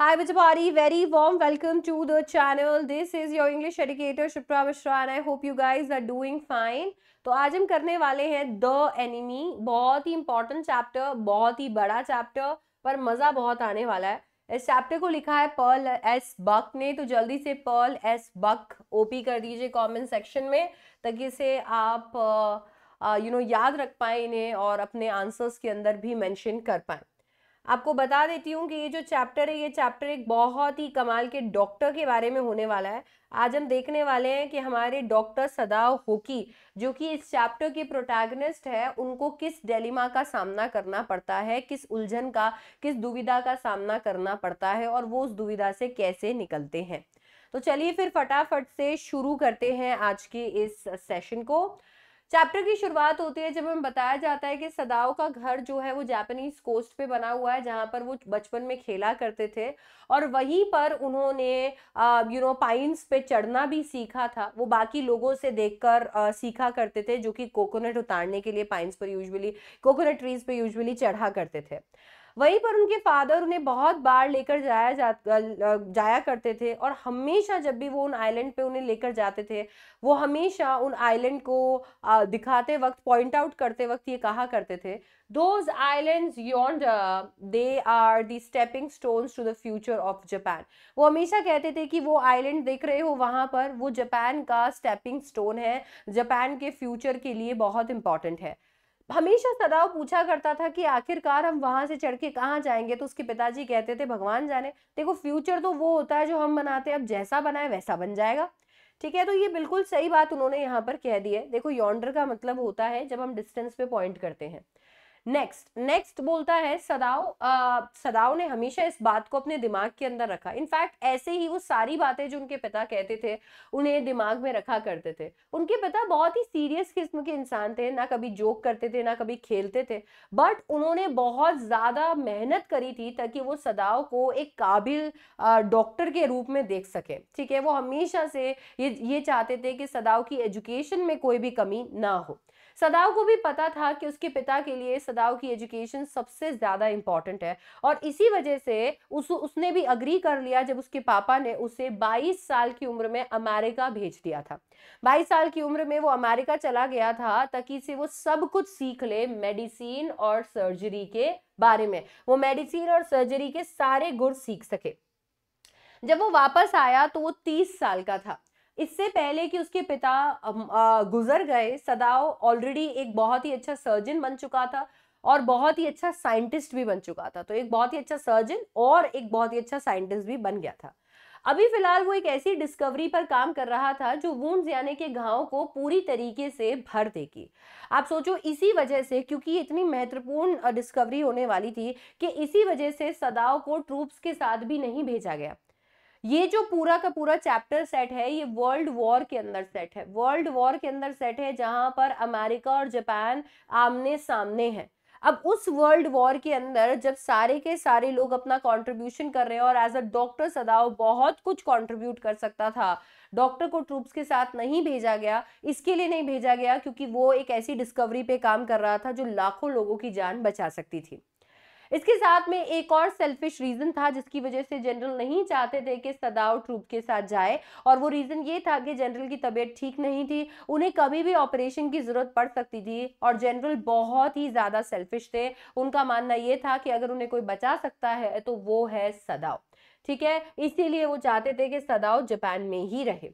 Hi everybody, very warm welcome to the channel. This is your English educator Shipra Mishra and I hope you guys are doing fine. तो आज हम करने वाले हैं the enemy बहुत ही important chapter बहुत ही बड़ा चैप्टर पर मज़ा बहुत आने वाला है इस चैप्टर को लिखा है पर्ल एस बक ने तो जल्दी से पर्ल एस बक ओपी कर दीजिए कमेंट सेक्शन में ताकि इसे आप यू uh, नो uh, याद रख पाए इन्हें और अपने आंसर्स के अंदर भी मेंशन कर पाए आपको बता देती हूँ कि ये जो चैप्टर है ये चैप्टर एक बहुत ही कमाल के डॉक्टर के बारे में होने वाला है आज हम देखने वाले हैं कि हमारे डॉक्टर सदाव होकी जो कि इस चैप्टर के प्रोटैगनिस्ट है उनको किस डेलिमा का सामना करना पड़ता है किस उलझन का किस दुविधा का सामना करना पड़ता है और वो उस दुविधा से कैसे निकलते हैं तो चलिए फिर फटाफट से शुरू करते हैं आज के इस सेशन को चैप्टर की शुरुआत होती है जब हमें बताया जाता है कि सदाओ का घर जो है वो जापानीज कोस्ट पे बना हुआ है जहाँ पर वो बचपन में खेला करते थे और वहीं पर उन्होंने यू नो पाइन्स पे चढ़ना भी सीखा था वो बाकी लोगों से देखकर सीखा करते थे जो कि कोकोनट उतारने के लिए पाइन्स पर यूजुअली कोकोनट ट्रीज पर यूजली चढ़ा करते थे वहीं पर उनके फादर उन्हें बहुत बार लेकर जाया जा जाया करते थे और हमेशा जब भी वो उन आइलैंड पे उन्हें लेकर जाते थे वो हमेशा उन आइलैंड को दिखाते वक्त पॉइंट आउट करते वक्त ये कहा करते थे those island beyond they are the stepping stones to the future of Japan वो हमेशा कहते थे कि वो आइलैंड देख रहे हो वहाँ पर वो जापान का स्टेपिंग स्टोन है जापान के फ्यूचर के लिए बहुत इंपॉर्टेंट है हमेशा सदाव पूछा करता था कि आखिरकार हम वहां से चढ़ के कहाँ जाएंगे तो उसके पिताजी कहते थे भगवान जाने देखो फ्यूचर तो वो होता है जो हम बनाते हैं अब जैसा बनाए वैसा बन जाएगा ठीक है तो ये बिल्कुल सही बात उन्होंने यहाँ पर कह दी है देखो योंडर का मतलब होता है जब हम डिस्टेंस पे पॉइंट करते हैं नेक्स्ट नेक्स्ट बोलता है सदाव आ, सदाव ने हमेशा इस बात को अपने दिमाग के अंदर रखा इनफैक्ट ऐसे ही वो सारी बातें जो उनके पिता कहते थे उन्हें दिमाग में रखा करते थे उनके पिता बहुत ही सीरियस किस्म के इंसान थे ना कभी जोक करते थे ना कभी खेलते थे बट उन्होंने बहुत ज़्यादा मेहनत करी थी ताकि वो सदाव को एक काबिल डॉक्टर के रूप में देख सकें ठीक है वो हमेशा से ये ये चाहते थे कि सदाव की एजुकेशन में कोई भी कमी ना हो सदाव को भी पता था कि उसके पिता के लिए सदाव की एजुकेशन सबसे ज़्यादा इम्पॉर्टेंट है और इसी वजह से उस उसने भी अग्री कर लिया जब उसके पापा ने उसे 22 साल की उम्र में अमेरिका भेज दिया था 22 साल की उम्र में वो अमेरिका चला गया था ताकि से वो सब कुछ सीख ले मेडिसिन और सर्जरी के बारे में वो मेडिसिन और सर्जरी के सारे गुर सीख सके जब वो वापस आया तो वो तीस साल का था इससे पहले कि उसके पिता गुजर गए सदाव ऑलरेडी एक बहुत ही अच्छा सर्जन बन चुका था और बहुत ही अच्छा साइंटिस्ट भी बन चुका था तो एक बहुत ही अच्छा सर्जन और एक बहुत ही अच्छा साइंटिस्ट भी बन गया था अभी फिलहाल वो एक ऐसी डिस्कवरी पर काम कर रहा था जो वूंड यानी के घावों को पूरी तरीके से भर देगी आप सोचो इसी वजह से क्योंकि इतनी महत्वपूर्ण डिस्कवरी होने वाली थी कि इसी वजह से सदाव को ट्रूप्स के साथ भी नहीं भेजा गया ये जो पूरा का पूरा चैप्टर सेट है ये वर्ल्ड वॉर के अंदर सेट है वर्ल्ड वॉर के अंदर सेट है जहां पर अमेरिका और जापान आमने सामने हैं अब उस वर्ल्ड वॉर के अंदर जब सारे के सारे लोग अपना कंट्रीब्यूशन कर रहे हैं और एज अ डॉक्टर सदाव बहुत कुछ कंट्रीब्यूट कर सकता था डॉक्टर को ट्रूप्स के साथ नहीं भेजा गया इसके लिए नहीं भेजा गया क्योंकि वो एक ऐसी डिस्कवरी पे काम कर रहा था जो लाखों लोगों की जान बचा सकती थी इसके साथ में एक और सेल्फिश रीज़न था जिसकी वजह से जनरल नहीं चाहते थे कि सदाव ट्रूप के साथ जाए और वो रीज़न ये था कि जनरल की तबीयत ठीक नहीं थी उन्हें कभी भी ऑपरेशन की ज़रूरत पड़ सकती थी और जनरल बहुत ही ज़्यादा सेल्फिश थे उनका मानना ये था कि अगर उन्हें कोई बचा सकता है तो वो है सदाव ठीक है इसीलिए वो चाहते थे कि सदाव जापान में ही रहे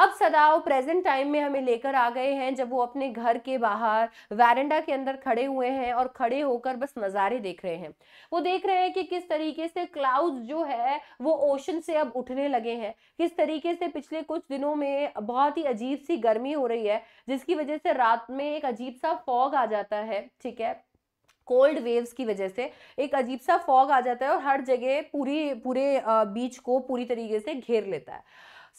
अब सदाओ प्रेजेंट टाइम में हमें लेकर आ गए हैं जब वो अपने घर के बाहर वैरेंडा के अंदर खड़े हुए हैं और खड़े होकर बस नज़ारे देख रहे हैं वो देख रहे हैं कि किस तरीके से क्लाउड जो है वो ओशन से अब उठने लगे हैं किस तरीके से पिछले कुछ दिनों में बहुत ही अजीब सी गर्मी हो रही है जिसकी वजह से रात में एक अजीब सा फॉग आ जाता है ठीक है कोल्ड वेव्स की वजह से एक अजीब सा फॉग आ जाता है और हर जगह पूरी पूरे बीच को पूरी तरीके से घेर लेता है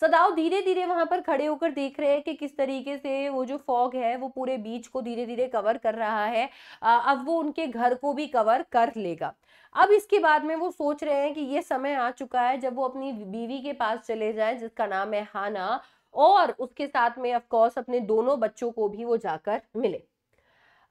सदाव धीरे धीरे वहां पर खड़े होकर देख रहे हैं कि किस तरीके से वो जो फॉग है वो पूरे बीच को धीरे धीरे कवर कर रहा है अब वो उनके घर को भी कवर कर लेगा अब इसके बाद में वो सोच रहे हैं कि ये समय आ चुका है जब वो अपनी बीवी के पास चले जाए जिसका नाम है हाना और उसके साथ में ऑफकोर्स अपने दोनों बच्चों को भी वो जाकर मिले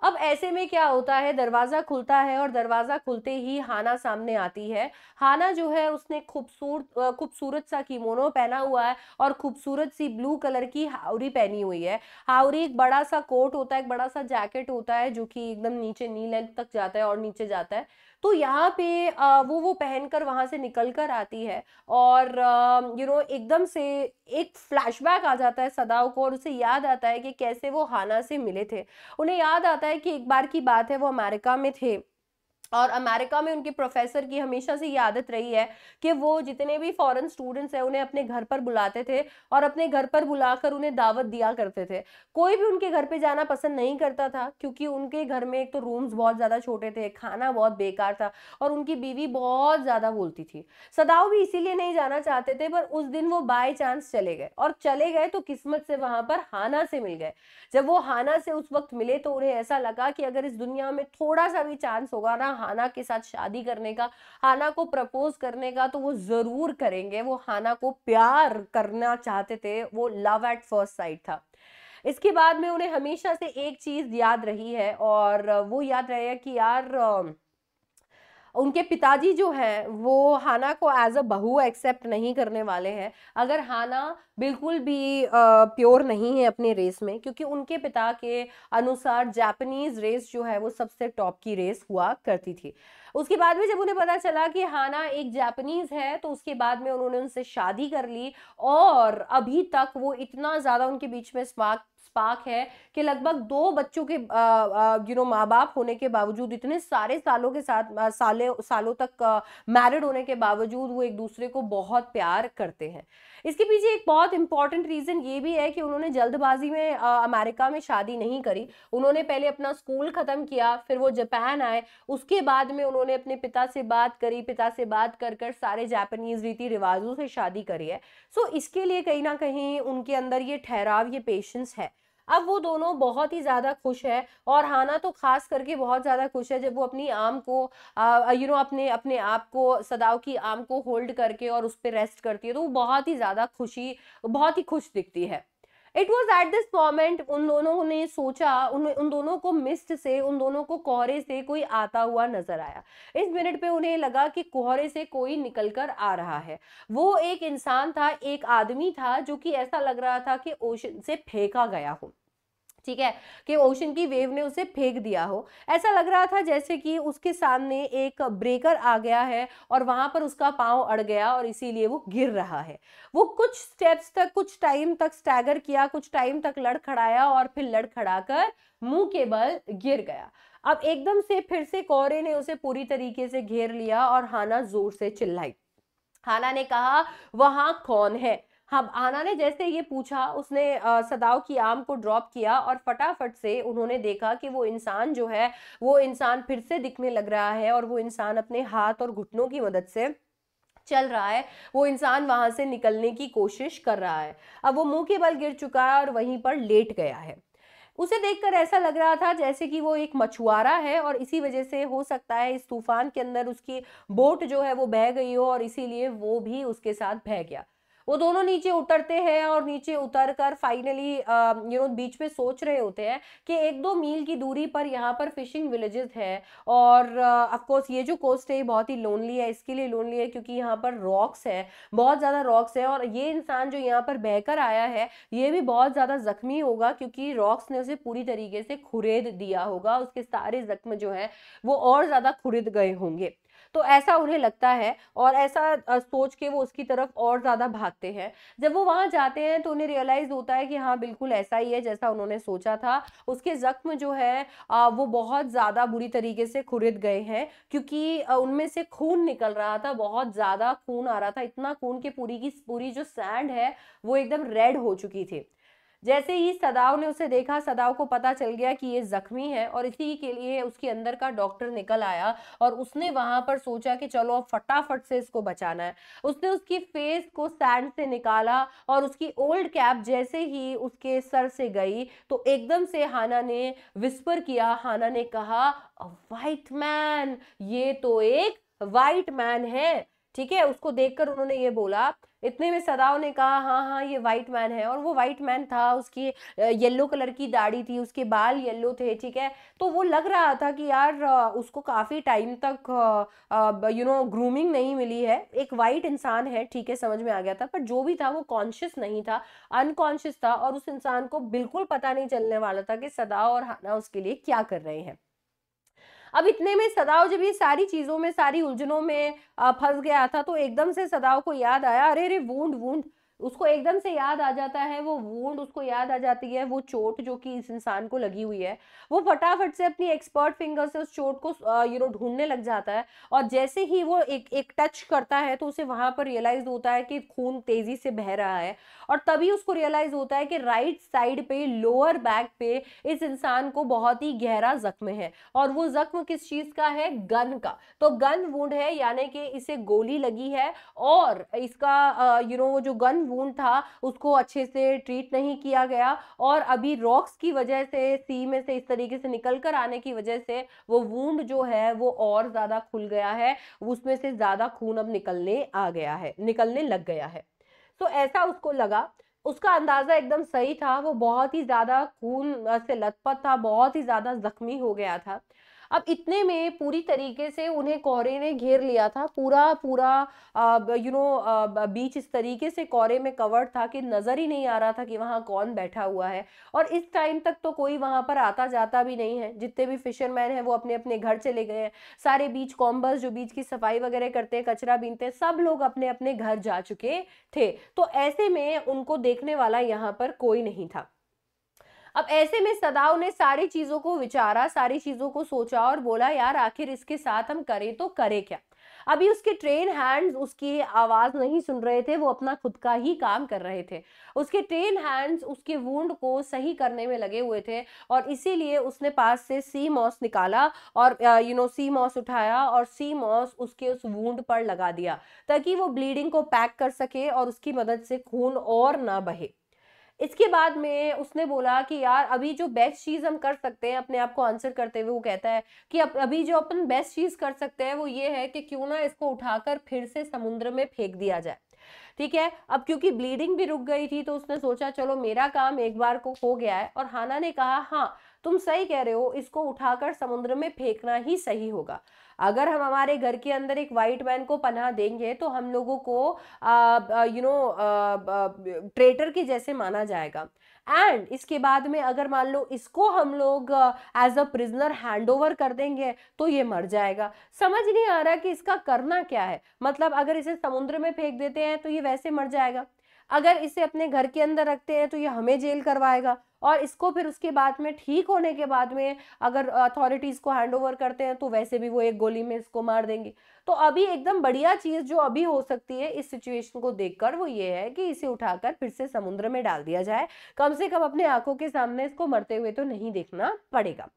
अब ऐसे में क्या होता है दरवाज़ा खुलता है और दरवाज़ा खुलते ही हाना सामने आती है हाना जो है उसने खूबसूरत खूबसूरत सा कीमोनो पहना हुआ है और खूबसूरत सी ब्लू कलर की हावरी पहनी हुई है हावरी एक बड़ा सा कोट होता है एक बड़ा सा जैकेट होता है जो कि एकदम नीचे नी लेंथ तक जाता है और नीचे जाता है तो यहाँ पे वो वो पहनकर वहां से निकल कर आती है और यू नो एकदम से एक फ्लैशबैक आ जाता है सदाव को और उसे याद आता है कि कैसे वो हाना से मिले थे उन्हें याद आता है कि एक बार की बात है वो अमेरिका में थे और अमेरिका में उनके प्रोफेसर की हमेशा से ये आदत रही है कि वो जितने भी फॉरेन स्टूडेंट्स हैं उन्हें अपने घर पर बुलाते थे और अपने घर पर बुलाकर उन्हें दावत दिया करते थे कोई भी उनके घर पे जाना पसंद नहीं करता था क्योंकि उनके घर में एक तो रूम्स बहुत ज़्यादा छोटे थे खाना बहुत बेकार था और उनकी बीवी बहुत ज़्यादा बोलती थी सदाव भी इसीलिए नहीं जाना चाहते थे पर उस दिन वो बाई चांस चले गए और चले गए तो किस्मत से वहाँ पर हाना से मिल गए जब वो हाना से उस वक्त मिले तो उन्हें ऐसा लगा कि अगर इस दुनिया में थोड़ा सा भी चांस होगा ना हाना के साथ शादी करने का हाना को प्रपोज करने का तो वो ज़रूर करेंगे वो हाना को प्यार करना चाहते थे वो लव एट फर्स्ट साइड था इसके बाद में उन्हें हमेशा से एक चीज़ याद रही है और वो याद रहे है कि यार उनके पिताजी जो हैं वो हाना को एज अ बहू एक्सेप्ट नहीं करने वाले हैं अगर हाना बिल्कुल भी प्योर नहीं है अपने रेस में क्योंकि उनके पिता के अनुसार जापानीज रेस जो है वो सबसे टॉप की रेस हुआ करती थी उसके बाद में जब उन्हें पता चला कि हाना एक जापानीज है तो उसके बाद में उन्होंने उनसे शादी कर ली और अभी तक वो इतना ज़्यादा उनके बीच में स्मार्क पाक है कि लगभग दो बच्चों के यू नो माँ बाप होने के बावजूद इतने सारे सालों के साथ आ, साले सालों तक मैरिड होने के बावजूद वो एक दूसरे को बहुत प्यार करते हैं इसके पीछे एक बहुत इंपॉर्टेंट रीज़न ये भी है कि उन्होंने जल्दबाजी में आ, अमेरिका में शादी नहीं करी उन्होंने पहले अपना स्कूल ख़त्म किया फिर वो जापान आए उसके बाद में उन्होंने अपने पिता से बात करी पिता से बात कर कर सारे जापानीज़ रीति रिवाजों से शादी करी है सो इसके लिए कहीं ना कहीं उनके अंदर ये ठहराव ये पेशेंस है अब वो दोनों बहुत ही ज़्यादा खुश है और हाना तो खास करके बहुत ज़्यादा खुश है जब वो अपनी आम को यू नो अपने अपने आप को सदाव की आम को होल्ड करके और उस पर रेस्ट करती है तो वो बहुत ही ज़्यादा खुशी बहुत ही खुश दिखती है it was at this moment उन दोनों ने सोचा उन उन दोनों को मिस्ट से उन दोनों को कोहरे से कोई आता हुआ नजर आया इस मिनट पे उन्हें लगा कि कोहरे से कोई निकल कर आ रहा है वो एक इंसान था एक आदमी था जो कि ऐसा लग रहा था कि ओशन से फेंका गया हो ठीक है कि ओशन की वेव ने उसे फेंक दिया हो ऐसा लग रहा था जैसे कि उसके सामने एक ब्रेकर आ गया है और वहां पर उसका पांव अड़ गया और इसीलिए वो गिर रहा है वो कुछ स्टेप्स तक कुछ टाइम तक स्टैगर किया कुछ टाइम तक लड़खड़ाया और फिर लड़खड़ाकर मुंह के बल गिर गया अब एकदम से फिर से कोहरे ने उसे पूरी तरीके से घेर लिया और हाना जोर से चिल्लाई हाना ने कहा वहां कौन है हाँ आना ने जैसे ये पूछा उसने सदाव की आम को ड्रॉप किया और फटाफट से उन्होंने देखा कि वो इंसान जो है वो इंसान फिर से दिखने लग रहा है और वो इंसान अपने हाथ और घुटनों की मदद से चल रहा है वो इंसान वहाँ से निकलने की कोशिश कर रहा है अब वो मुंह के बल गिर चुका है और वहीं पर लेट गया है उसे देखकर ऐसा लग रहा था जैसे कि वो एक मछुआरा है और इसी वजह से हो सकता है इस तूफान के अंदर उसकी बोट जो है वो बह गई हो और इसीलिए वो भी उसके साथ बह गया वो दोनों नीचे उतरते हैं और नीचे उतर कर फाइनली यू नो बीच में सोच रहे होते हैं कि एक दो मील की दूरी पर यहाँ पर फिशिंग विलेजेस है और ऑफकोर्स uh, ये जो कोस्ट है बहुत ही लोनली है इसके लिए लोनली है क्योंकि यहाँ पर रॉक्स है बहुत ज़्यादा रॉक्स है और ये इंसान जो यहाँ पर बहकर आया है ये भी बहुत ज़्यादा जख्मी होगा क्योंकि रॉक्स ने उसे पूरी तरीके से खुरेद दिया होगा उसके सारे जख्म जो है वो और ज़्यादा खुरेद गए होंगे तो ऐसा उन्हें लगता है और ऐसा सोच के वो उसकी तरफ और ज़्यादा भागते हैं जब वो वहाँ जाते हैं तो उन्हें रियलाइज़ होता है कि हाँ बिल्कुल ऐसा ही है जैसा उन्होंने सोचा था उसके ज़ख्म जो है वो बहुत ज़्यादा बुरी तरीके से खुरद गए हैं क्योंकि उनमें से खून निकल रहा था बहुत ज़्यादा खून आ रहा था इतना खून कि पूरी की पूरी जो सैंड है वो एकदम रेड हो चुकी थी जैसे ही सदाव ने उसे देखा सदाव को पता चल गया कि ये जख्मी है और इसी के लिए उसके अंदर का डॉक्टर निकल आया और उसने वहां पर सोचा कि चलो अब फटाफट से इसको बचाना है उसने उसकी फेस को सैंड से निकाला और उसकी ओल्ड कैप जैसे ही उसके सर से गई तो एकदम से हाना ने विस्पर किया हाना ने कहा वाइट मैन ये तो एक वाइट मैन है ठीक है उसको देखकर उन्होंने ये बोला इतने में सदाव ने कहा हाँ हाँ ये वाइट मैन है और वो वाइट मैन था उसकी येलो कलर की दाढ़ी थी उसके बाल येलो थे ठीक है तो वो लग रहा था कि यार उसको काफ़ी टाइम तक यू नो ग्रूमिंग नहीं मिली है एक वाइट इंसान है ठीक है समझ में आ गया था पर जो भी था वो कॉन्शियस नहीं था अनकॉन्शियस था और उस इंसान को बिल्कुल पता नहीं चलने वाला था कि सदाव और हाना उसके लिए क्या कर रहे हैं अब इतने में सदाव जब ये सारी चीज़ों में सारी उलझनों में फंस गया था तो एकदम से सदाव को याद आया अरे अरे वूंड वूंड उसको एकदम से याद आ जाता है वो वोंड उसको याद आ जाती है वो चोट जो कि इस इंसान को लगी हुई है वो फटाफट से अपनी एक्सपर्ट फिंगर से उस चोट को यू नो ढूंढने लग जाता है और जैसे ही वो एक एक टच करता है तो उसे वहां पर रियलाइज होता है कि खून तेजी से बह रहा है और तभी उसको रियलाइज होता है कि राइट साइड पे लोअर बैक पे इस इंसान को बहुत ही गहरा जख्म है और वो जख्म किस चीज का है गन का तो गन वुंड है यानी कि इसे गोली लगी है और इसका यू नो वो जो गन वून था उसको अच्छे से ट्रीट नहीं किया गया और अभी रॉक्स की वजह से सी में से इस तरीके से निकल कर आने की वजह से वो वूंड जो है वो और ज़्यादा खुल गया है उसमें से ज़्यादा खून अब निकलने आ गया है निकलने लग गया है तो so, ऐसा उसको लगा उसका अंदाज़ा एकदम सही था वो बहुत ही ज़्यादा खून से लथपथ था बहुत ही ज़्यादा जख्मी हो गया था अब इतने में पूरी तरीके से उन्हें कोहरे ने घेर लिया था पूरा पूरा यू नो बीच इस तरीके से कोहरे में कवर्ड था कि नज़र ही नहीं आ रहा था कि वहाँ कौन बैठा हुआ है और इस टाइम तक तो कोई वहाँ पर आता जाता भी नहीं है जितने भी फिशरमैन हैं वो अपने अपने घर चले गए हैं सारे बीच कॉम्बर्स जो बीच की सफाई वगैरह करते हैं कचरा बीनते हैं सब लोग अपने अपने घर जा चुके थे तो ऐसे में उनको देखने वाला यहाँ पर कोई नहीं था अब ऐसे में सदाव ने सारी चीज़ों को विचारा सारी चीज़ों को सोचा और बोला यार आखिर इसके साथ हम करें तो करें क्या अभी उसके ट्रेन हैंड्स उसकी आवाज़ नहीं सुन रहे थे वो अपना खुद का ही काम कर रहे थे उसके ट्रेन हैंड्स उसके वुंड को सही करने में लगे हुए थे और इसीलिए उसने पास से सी मॉस निकाला और यू नो सी मॉस उठाया और सी मॉस उसके उस वुंड पर लगा दिया ताकि वो ब्लीडिंग को पैक कर सके और उसकी मदद से खून और ना बहे इसके बाद में उसने बोला कि यार अभी जो बेस्ट चीज़ हम कर सकते हैं अपने आप को आंसर करते हुए वो कहता है कि अब अभी जो अपन बेस्ट चीज़ कर सकते हैं वो ये है कि क्यों ना इसको उठाकर फिर से समुद्र में फेंक दिया जाए ठीक है अब क्योंकि ब्लीडिंग भी रुक गई थी तो उसने सोचा चलो मेरा काम एक बार को हो गया है और हाना ने कहा हाँ तुम सही कह रहे हो इसको उठाकर समुद्र में फेंकना ही सही होगा अगर हम हमारे घर के अंदर एक वाइट मैन को पनाह देंगे तो हम लोगों को यू नो ट्रेटर के जैसे माना जाएगा एंड इसके बाद में अगर मान लो इसको हम लोग as a prisoner hand over कर देंगे तो ये मर जाएगा समझ नहीं आ रहा कि इसका करना क्या है मतलब अगर इसे समुद्र में फेंक देते हैं तो ये वैसे मर जाएगा अगर इसे अपने घर के अंदर रखते हैं तो ये हमें जेल करवाएगा और इसको फिर उसके बाद में ठीक होने के बाद में अगर अथॉरिटीज़ को हैंड ओवर करते हैं तो वैसे भी वो एक गोली में इसको मार देंगे तो अभी एकदम बढ़िया चीज़ जो अभी हो सकती है इस सिचुएशन को देखकर वो ये है कि इसे उठाकर फिर से समुद्र में डाल दिया जाए कम से कम अपने आंखों के सामने इसको मरते हुए तो नहीं देखना पड़ेगा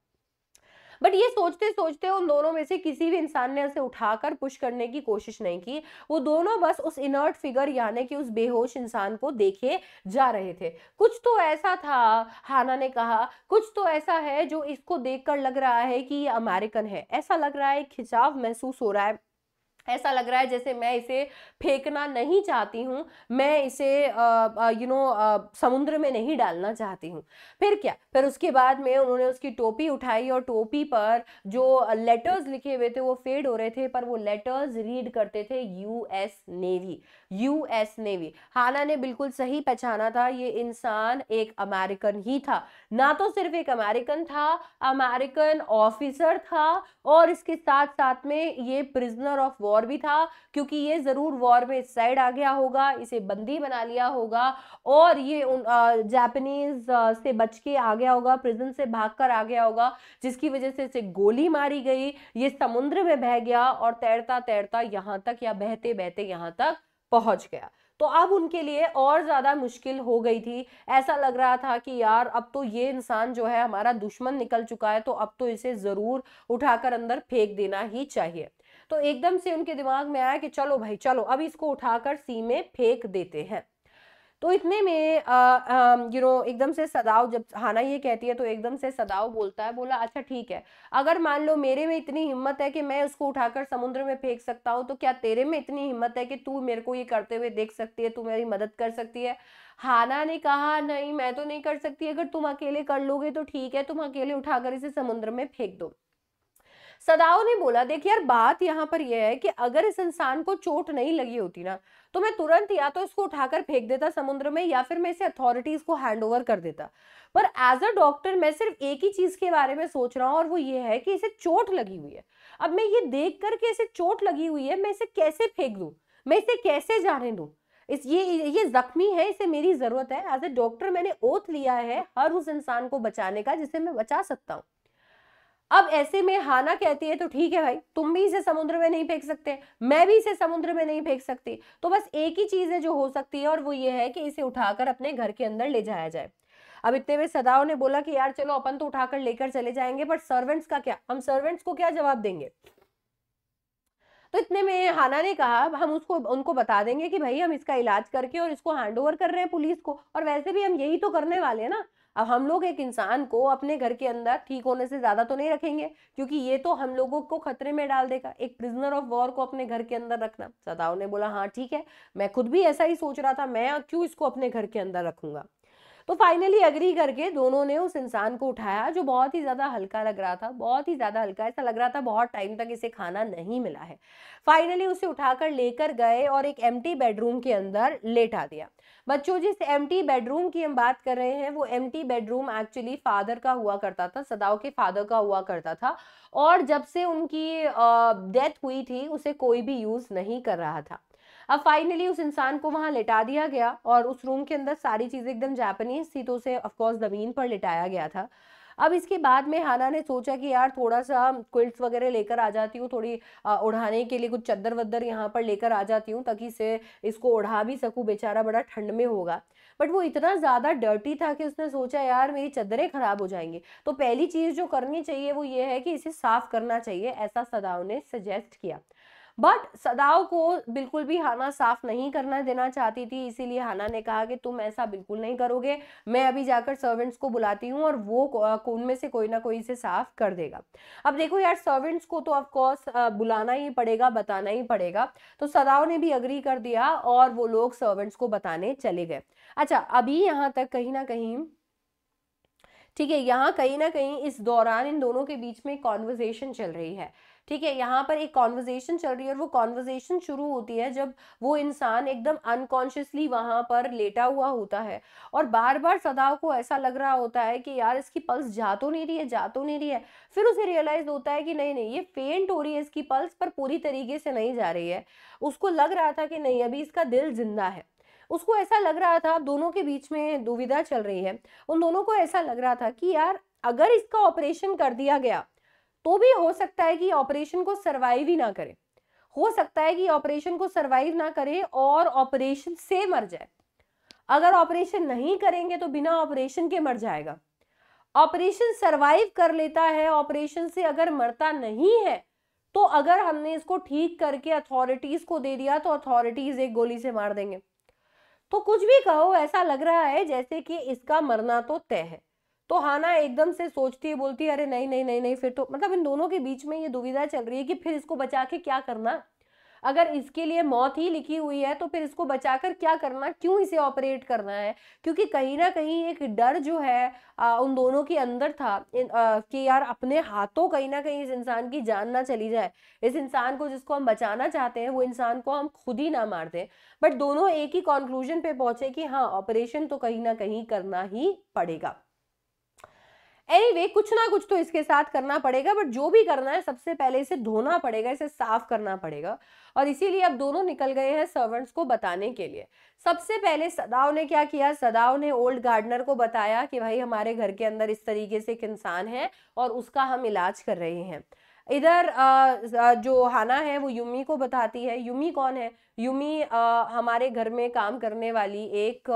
बट ये सोचते सोचते उन दोनों में से किसी भी इंसान ने उसे उठाकर पुश करने की कोशिश नहीं की वो दोनों बस उस इनर्ट फिगर यानी कि उस बेहोश इंसान को देखे जा रहे थे कुछ तो ऐसा था हाना ने कहा कुछ तो ऐसा है जो इसको देखकर लग रहा है कि ये अमेरिकन है ऐसा लग रहा है खिंचाव महसूस हो रहा है ऐसा लग रहा है जैसे मैं इसे फेंकना नहीं चाहती हूँ मैं इसे यू नो समुद्र में नहीं डालना चाहती हूँ फिर क्या फिर उसके बाद में उन्होंने उसकी टोपी उठाई और टोपी पर जो लेटर्स लिखे हुए थे वो फेड हो रहे थे पर वो लेटर्स रीड करते थे U S navy U S navy Hannah ने बिल्कुल सही पहचाना था ये इंसान एक अमेरिकन ही था ना तो सिर्फ एक अमेरिकन था अमेरिकन ऑफिसर था और इसके साथ साथ में ये प्रिजनर ऑफ वॉर वॉर भी था क्योंकि ये ज़रूर वॉर में साइड आ गया होगा इसे बंदी बना लिया होगा और ये जापानीज से बच के आ गया होगा प्रिजन से भाग कर आ गया होगा जिसकी वजह से इसे गोली मारी गई ये समुद्र में बह गया और तैरता तैरता यहाँ तक या बहते बहते यहाँ तक पहुँच गया तो अब उनके लिए और ज़्यादा मुश्किल हो गई थी ऐसा लग रहा था कि यार अब तो ये इंसान जो है हमारा दुश्मन निकल चुका है तो अब तो इसे ज़रूर उठाकर अंदर फेंक देना ही चाहिए तो एकदम से उनके दिमाग में आया कि चलो भाई चलो अब इसको उठाकर सी में फेंक देते हैं तो इतने में यू नो एकदम से सदाव जब हाना ये कहती है तो एकदम से सदाव बोलता है बोला अच्छा ठीक है अगर मान लो मेरे में इतनी हिम्मत है कि मैं उसको उठाकर समुद्र में फेंक सकता हूँ तो क्या तेरे में इतनी हिम्मत है कि तू मेरे को ये करते हुए देख सकती है तू मेरी मदद कर सकती है हाना ने कहा नहीं मैं तो नहीं कर सकती अगर तुम अकेले कर लोगे तो ठीक है तुम अकेले उठाकर इसे समुद्र में फेंक दो सदाओ ने बोला देखिए यार बात यहाँ पर यह है कि अगर इस इंसान को चोट नहीं लगी होती ना तो मैं तुरंत या तो इसको उठाकर फेंक देता समुद्र में या फिर मैं इसे अथॉरिटीज को हैंड ओवर कर देता पर एज अ डॉक्टर मैं सिर्फ एक ही चीज के बारे में सोच रहा हूँ और वो ये है कि इसे चोट लगी हुई है अब मैं ये देख करके इसे चोट लगी हुई है मैं इसे कैसे फेंक दू मैं इसे कैसे जाने दू इस ये ये जख्मी है इसे मेरी जरूरत है एज ए डॉक्टर मैंने ओथ लिया है हर उस इंसान को बचाने का जिसे मैं बचा सकता हूँ अब ऐसे में हाना कहती है तो ठीक है भाई तुम भी इसे समुद्र में नहीं फेंक सकते मैं भी इसे समुद्र में नहीं फेंक सकती तो बस एक ही चीज है जो हो सकती है और वो ये है कि इसे उठाकर अपने घर के अंदर ले जाया जाए अब इतने में सदाओ ने बोला कि यार चलो अपन तो उठाकर लेकर चले जाएंगे पर सर्वेंट्स का क्या हम सर्वेंट्स को क्या जवाब देंगे तो इतने में हाना ने कहा हम उसको उनको बता देंगे कि भाई हम इसका इलाज करके और इसको हैंड ओवर कर रहे हैं पुलिस को और वैसे भी हम यही तो करने वाले हैं ना अब हम लोग एक इंसान को अपने घर के अंदर ठीक होने से ज़्यादा तो नहीं रखेंगे क्योंकि ये तो हम लोगों को खतरे में डाल देगा एक प्रिजनर ऑफ वॉर को अपने घर के अंदर रखना सदाओ ने बोला हाँ ठीक है मैं खुद भी ऐसा ही सोच रहा था मैं क्यों इसको अपने घर के अंदर रखूंगा तो फाइनली अग्री करके दोनों ने उस इंसान को उठाया जो बहुत ही ज़्यादा हल्का लग रहा था बहुत ही ज़्यादा हल्का ऐसा लग रहा था बहुत टाइम तक इसे खाना नहीं मिला है फाइनली उसे उठाकर लेकर गए और एक एम बेडरूम के अंदर लेटा दिया बच्चों जिस एम बेडरूम की हम बात कर रहे हैं वो एम बेडरूम एक्चुअली फादर का हुआ करता था सदाओ के फादर का हुआ करता था और जब से उनकी डेथ हुई थी उसे कोई भी यूज़ नहीं कर रहा था अब फाइनली उस इंसान को वहाँ लिटा दिया गया और उस रूम के अंदर सारी चीज़ें एकदम जापानीज थी तो उसे ऑफकोर्स ज़मीन पर लिटाया गया था अब इसके बाद में हाना ने सोचा कि यार थोड़ा सा क्विल्ट्स वगैरह लेकर आ जाती हूँ थोड़ी उड़ाने के लिए कुछ चद्दर वद्दर यहाँ पर लेकर आ जाती हूँ ताकि इसे इसको उड़ा भी सकूँ बेचारा बड़ा ठंड में होगा बट वो इतना ज़्यादा डर्टी था कि उसने सोचा यार मेरी चद्दरें ख़राब हो जाएंगी तो पहली चीज़ जो करनी चाहिए वो ये है कि इसे साफ़ करना चाहिए ऐसा सदाओं ने सजेस्ट किया बट सदाओं को बिल्कुल भी हाना साफ नहीं करना देना चाहती थी इसीलिए हाना ने कहा कि तुम ऐसा बिल्कुल नहीं करोगे मैं अभी जाकर सर्वेंट्स को बुलाती हूँ और वो में से कोई ना कोई इसे साफ कर देगा अब देखो यार सर्वेंट्स को तो ऑफकोर्स बुलाना ही पड़ेगा बताना ही पड़ेगा तो सदाओं ने भी अग्री कर दिया और वो लोग सर्वेंट्स को बताने चले गए अच्छा अभी यहाँ तक कहीं ना कहीं ठीक है यहाँ कहीं ना कहीं इस दौरान इन दोनों के बीच में कॉन्वर्जेशन चल रही है ठीक है यहाँ पर एक कॉन्वर्जेसन चल रही है और वो कॉन्वर्जेसन शुरू होती है जब वो इंसान एकदम अनकॉन्शियसली वहाँ पर लेटा हुआ होता है और बार बार सदाव को ऐसा लग रहा होता है कि यार इसकी पल्स जा तो नहीं रही है जा तो नहीं रही है फिर उसे रियलाइज होता है कि नहीं नहीं ये फेंट हो रही है इसकी पल्स पर पूरी तरीके से नहीं जा रही है उसको लग रहा था कि नहीं अभी इसका दिल जिंदा है उसको ऐसा लग रहा था दोनों के बीच में दुविधा चल रही है उन दोनों को ऐसा लग रहा था कि यार अगर इसका ऑपरेशन कर दिया गया तो भी हो सकता है कि ऑपरेशन को सरवाइव ही ना करे हो सकता है कि ऑपरेशन को सर्वाइव ना करे और ऑपरेशन से मर जाए अगर ऑपरेशन नहीं करेंगे तो बिना ऑपरेशन के मर जाएगा ऑपरेशन सरवाइव कर लेता है ऑपरेशन से अगर मरता नहीं है तो अगर हमने इसको ठीक करके अथॉरिटीज को दे दिया तो अथॉरिटीज एक गोली से मार देंगे तो कुछ भी कहो ऐसा लग रहा है जैसे कि इसका मरना तो तय है तो हाना एकदम से सोचती है बोलती है अरे नहीं नहीं नहीं नहीं फिर तो मतलब इन दोनों के बीच में ये दुविधा चल रही है कि फिर इसको बचा के क्या करना अगर इसके लिए मौत ही लिखी हुई है तो फिर इसको बचाकर क्या करना क्यों इसे ऑपरेट करना है क्योंकि कहीं ना कहीं एक डर जो है आ, उन दोनों के अंदर था इन, आ, कि यार अपने हाथों कहीं ना कहीं इस इंसान की जान ना चली जाए इस इंसान को जिसको हम बचाना चाहते हैं वो इंसान को हम खुद ही ना मार दें बट दोनों एक ही कॉन्क्लूजन पे पहुंचे कि हाँ ऑपरेशन तो कहीं ना कहीं करना ही पड़ेगा एनीवे anyway, कुछ ना कुछ तो इसके साथ करना पड़ेगा बट जो भी करना है सबसे पहले इसे धोना पड़ेगा इसे साफ करना पड़ेगा और इसीलिए अब दोनों निकल गए हैं सर्वेंट्स को बताने के लिए सबसे पहले सदाव ने क्या किया सदाव ने ओल्ड गार्डनर को बताया कि भाई हमारे घर के अंदर इस तरीके से एक इंसान है और उसका हम इलाज कर रहे हैं इधर जो हाना है वो युमी को बताती है युमी कौन है युमी हमारे घर में काम करने वाली एक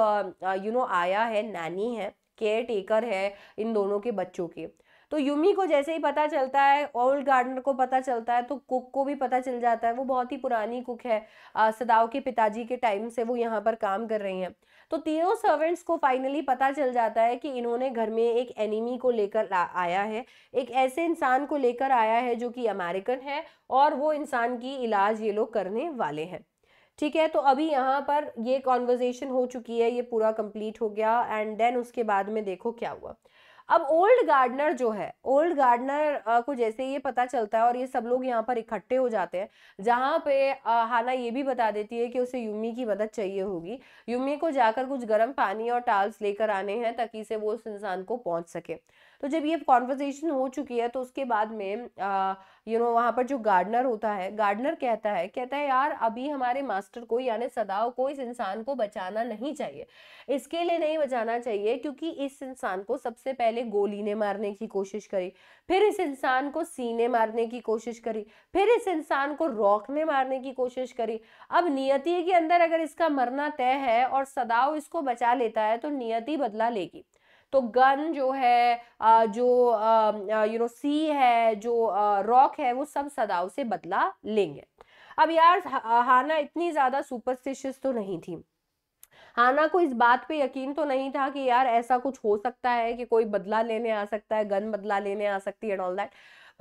यू नो आया है नानी है केयर टेकर है इन दोनों के बच्चों के तो यूमी को जैसे ही पता चलता है ओल्ड गार्डनर को पता चलता है तो कुक को भी पता चल जाता है वो बहुत ही पुरानी कुक है आ, सदाव के पिताजी के टाइम से वो यहाँ पर काम कर रही हैं तो तीनों सर्वेंट्स को फाइनली पता चल जाता है कि इन्होंने घर में एक एनिमी को लेकर आया है एक ऐसे इंसान को लेकर आया है जो कि अमेरिकन है और वो इंसान की इलाज ये लोग करने वाले हैं ठीक है तो अभी यहाँ पर ये कॉन्वर्जेशन हो चुकी है ये पूरा कंप्लीट हो गया एंड देन उसके बाद में देखो क्या हुआ अब ओल्ड गार्डनर जो है ओल्ड गार्डनर को जैसे ये पता चलता है और ये सब लोग यहाँ पर इकट्ठे हो जाते हैं जहाँ पे हाना ये भी बता देती है कि उसे युमी की मदद चाहिए होगी युमी को जाकर कुछ गर्म पानी और टाल्स लेकर आने हैं ताकि से वो उस इंसान को पहुँच सके तो जब ये कॉन्वर्जेसन हो चुकी है तो उसके बाद में यू नो वहाँ पर जो गार्डनर होता है गार्डनर कहता है कहता है यार अभी हमारे मास्टर को यानी सदाव को इस इंसान को बचाना नहीं चाहिए इसके लिए नहीं बचाना चाहिए क्योंकि इस इंसान को सबसे पहले गोली ने मारने की कोशिश करी फिर इस इंसान को सीने मारने की कोशिश करी फिर इस इंसान को रोकने मारने की कोशिश करी अब नियति के अंदर अगर इसका मरना तय है और सदाव इसको बचा लेता है तो नियति बदला लेगी तो गन जो है जो यू नो सी है जो रॉक है वो सब सदाव से बदला लेंगे अब यार हाना इतनी ज़्यादा सुपरस्टिशियस तो नहीं थी हाना को इस बात पे यकीन तो नहीं था कि यार ऐसा कुछ हो सकता है कि कोई बदला लेने आ सकता है गन बदला लेने आ सकती है and all that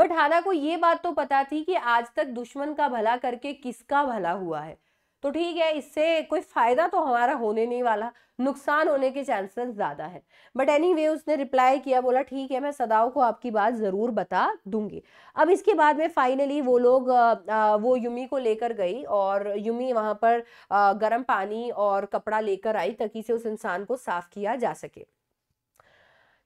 but Hana को ये बात तो पता थी कि आज तक दुश्मन का भला करके किसका भला हुआ है तो ठीक है इससे कोई फ़ायदा तो हमारा होने नहीं वाला नुकसान होने के चांसेस ज़्यादा है बट एनी anyway, उसने रिप्लाई किया बोला ठीक है मैं सदाओं को आपकी बात ज़रूर बता दूंगी अब इसके बाद में फाइनली वो लोग वो युमी को लेकर गई और युमी वहाँ पर गर्म पानी और कपड़ा लेकर आई ताकि से उस इंसान को साफ़ किया जा सके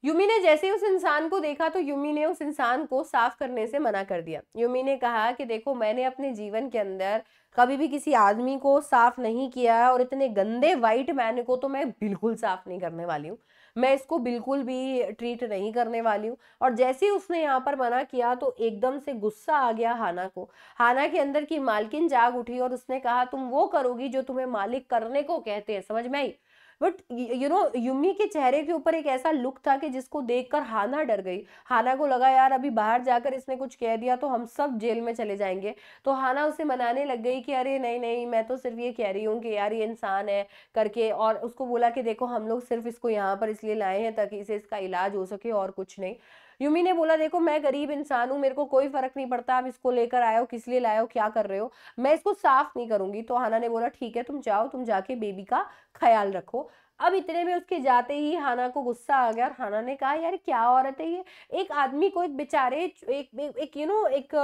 युमी ने जैसे उस इंसान को देखा तो युमी ने उस इंसान को साफ करने से मना कर दिया युमी ने कहा कि देखो मैंने अपने जीवन के अंदर कभी भी किसी आदमी को साफ नहीं किया और इतने गंदे वाइट मैन को तो मैं बिल्कुल साफ नहीं करने वाली हूँ मैं इसको बिल्कुल भी ट्रीट नहीं करने वाली हूँ और जैसे ही उसने यहाँ पर मना किया तो एकदम से गुस्सा आ गया हाना को हाना के अंदर की मालकिन जाग उठी और उसने कहा तुम वो करोगी जो तुम्हें मालिक करने को कहते हैं समझ में आई बट यू नो युमी के चेहरे के ऊपर एक ऐसा लुक था कि जिसको देखकर हाना डर गई हाना को लगा यार अभी बाहर जाकर इसने कुछ कह दिया तो हम सब जेल में चले जाएंगे तो हाना उसे मनाने लग गई कि अरे नहीं नहीं मैं तो सिर्फ ये कह रही हूँ कि यार ये इंसान है करके और उसको बोला कि देखो हम लोग सिर्फ इसको यहाँ पर इसलिए लाए हैं ताकि इसे इसका इलाज हो सके और कुछ नहीं यूमी ने बोला देखो मैं गरीब इंसान हूँ मेरे को कोई फर्क नहीं पड़ता आप इसको लेकर आयो किस लिए लाए क्या कर रहे हो मैं इसको साफ नहीं करूंगी तो हाना ने बोला ठीक है तुम जाओ तुम जाके बेबी का ख्याल रखो अब इतने में उसके जाते ही हाना को गुस्सा आ गया और हाना ने कहा यार क्या औरत है ये एक आदमी को एक बेचारे एक एक यू नो एक,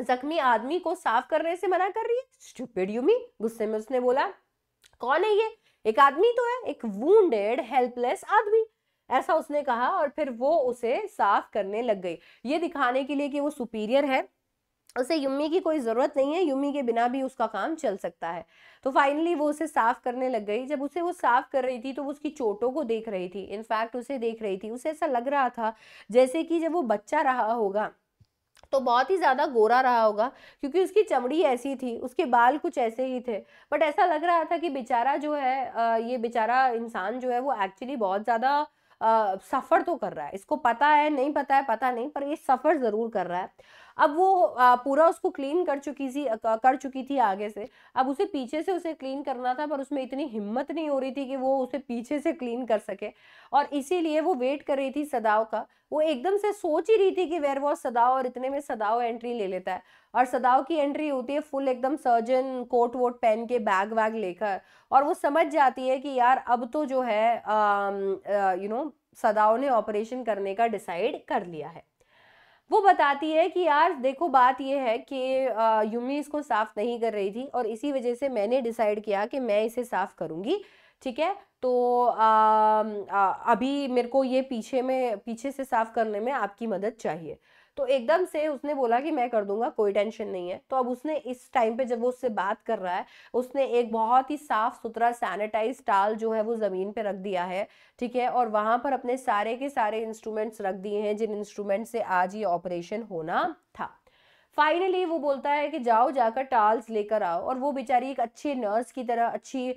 एक जख्मी आदमी को साफ करने से मना कर रही है स्टूपिड यूमी गुस्से में उसने बोला कौन है ये एक आदमी तो है एक वूंडेड हेल्पलेस आदमी ऐसा उसने कहा और फिर वो उसे साफ करने लग गई ये दिखाने के लिए कि वो सुपीरियर है उसे युम्मी की कोई ज़रूरत नहीं है युम्मी के बिना भी उसका काम चल सकता है तो फाइनली वो उसे साफ़ करने लग गई जब उसे वो साफ़ कर रही थी तो वो उसकी चोटों को देख रही थी इनफैक्ट उसे देख रही थी उसे ऐसा लग रहा था जैसे कि जब वो बच्चा रहा होगा तो बहुत ही ज़्यादा गोरा रहा होगा क्योंकि उसकी चमड़ी ऐसी थी उसके बाल कुछ ऐसे ही थे बट ऐसा लग रहा था कि बेचारा जो है ये बेचारा इंसान जो है वो एक्चुअली बहुत ज़्यादा सफ़र तो कर रहा है इसको पता है नहीं पता है पता नहीं पर ये सफ़र ज़रूर कर रहा है अब वो पूरा उसको क्लीन कर चुकी थी कर चुकी थी आगे से अब उसे पीछे से उसे क्लीन करना था पर उसमें इतनी हिम्मत नहीं हो रही थी कि वो उसे पीछे से क्लीन कर सके और इसीलिए वो वेट कर रही थी सदाव का वो एकदम से सोच ही रही थी कि वेर वॉज सदाव और इतने में सदाव एंट्री ले लेता है और सदाव की एंट्री होती है फुल एकदम सर्जन कोट वोट पहन के बैग वैग लेकर और वो समझ जाती है कि यार अब तो जो है यू नो सदाओ सदाव ने ऑपरेशन करने का डिसाइड कर लिया है वो बताती है कि यार देखो बात ये है कि यूमी इसको साफ़ नहीं कर रही थी और इसी वजह से मैंने डिसाइड किया कि मैं इसे साफ़ करूँगी ठीक है तो आ, आ, अभी मेरे को ये पीछे में पीछे से साफ़ करने में आपकी मदद चाहिए तो एकदम से उसने बोला कि मैं कर दूंगा कोई टेंशन नहीं है तो अब उसने इस टाइम पे जब वो उससे बात कर रहा है उसने एक बहुत ही साफ सुथरा सैनिटाइज टाल जो है वो ज़मीन पे रख दिया है ठीक है और वहाँ पर अपने सारे के सारे इंस्ट्रूमेंट्स रख दिए हैं जिन इंस्ट्रूमेंट से आज ये ऑपरेशन होना था फाइनली वो बोलता है कि जाओ जाकर टाल्स लेकर आओ और वो बेचारी एक अच्छी नर्स की तरह अच्छी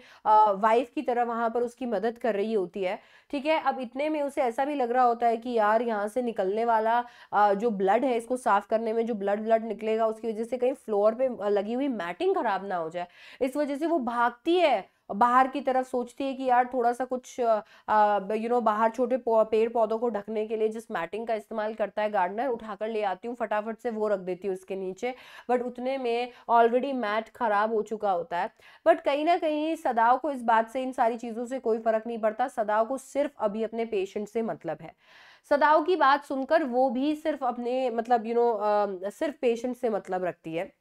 वाइफ की तरह वहाँ पर उसकी मदद कर रही होती है ठीक है अब इतने में उसे ऐसा भी लग रहा होता है कि यार यहाँ से निकलने वाला आ, जो ब्लड है इसको साफ करने में जो ब्लड ब्लड निकलेगा उसकी वजह से कहीं फ्लोर पे लगी हुई मैटिंग खराब ना हो जाए इस वजह से वो भागती है बाहर की तरफ सोचती है कि यार थोड़ा सा कुछ यू नो बाहर छोटे पेड़ पौधों को ढकने के लिए जिस मैटिंग का इस्तेमाल करता है गार्डनर उठाकर ले आती हूँ फटाफट से वो रख देती हूँ उसके नीचे बट उतने में ऑलरेडी मैट खराब हो चुका होता है बट कहीं ना कहीं सदाव को इस बात से इन सारी चीज़ों से कोई फर्क नहीं पड़ता सदाव को सिर्फ अभी अपने पेशेंट से मतलब है सदाव की बात सुनकर वो भी सिर्फ अपने मतलब यू you नो know, सिर्फ पेशेंट से मतलब रखती है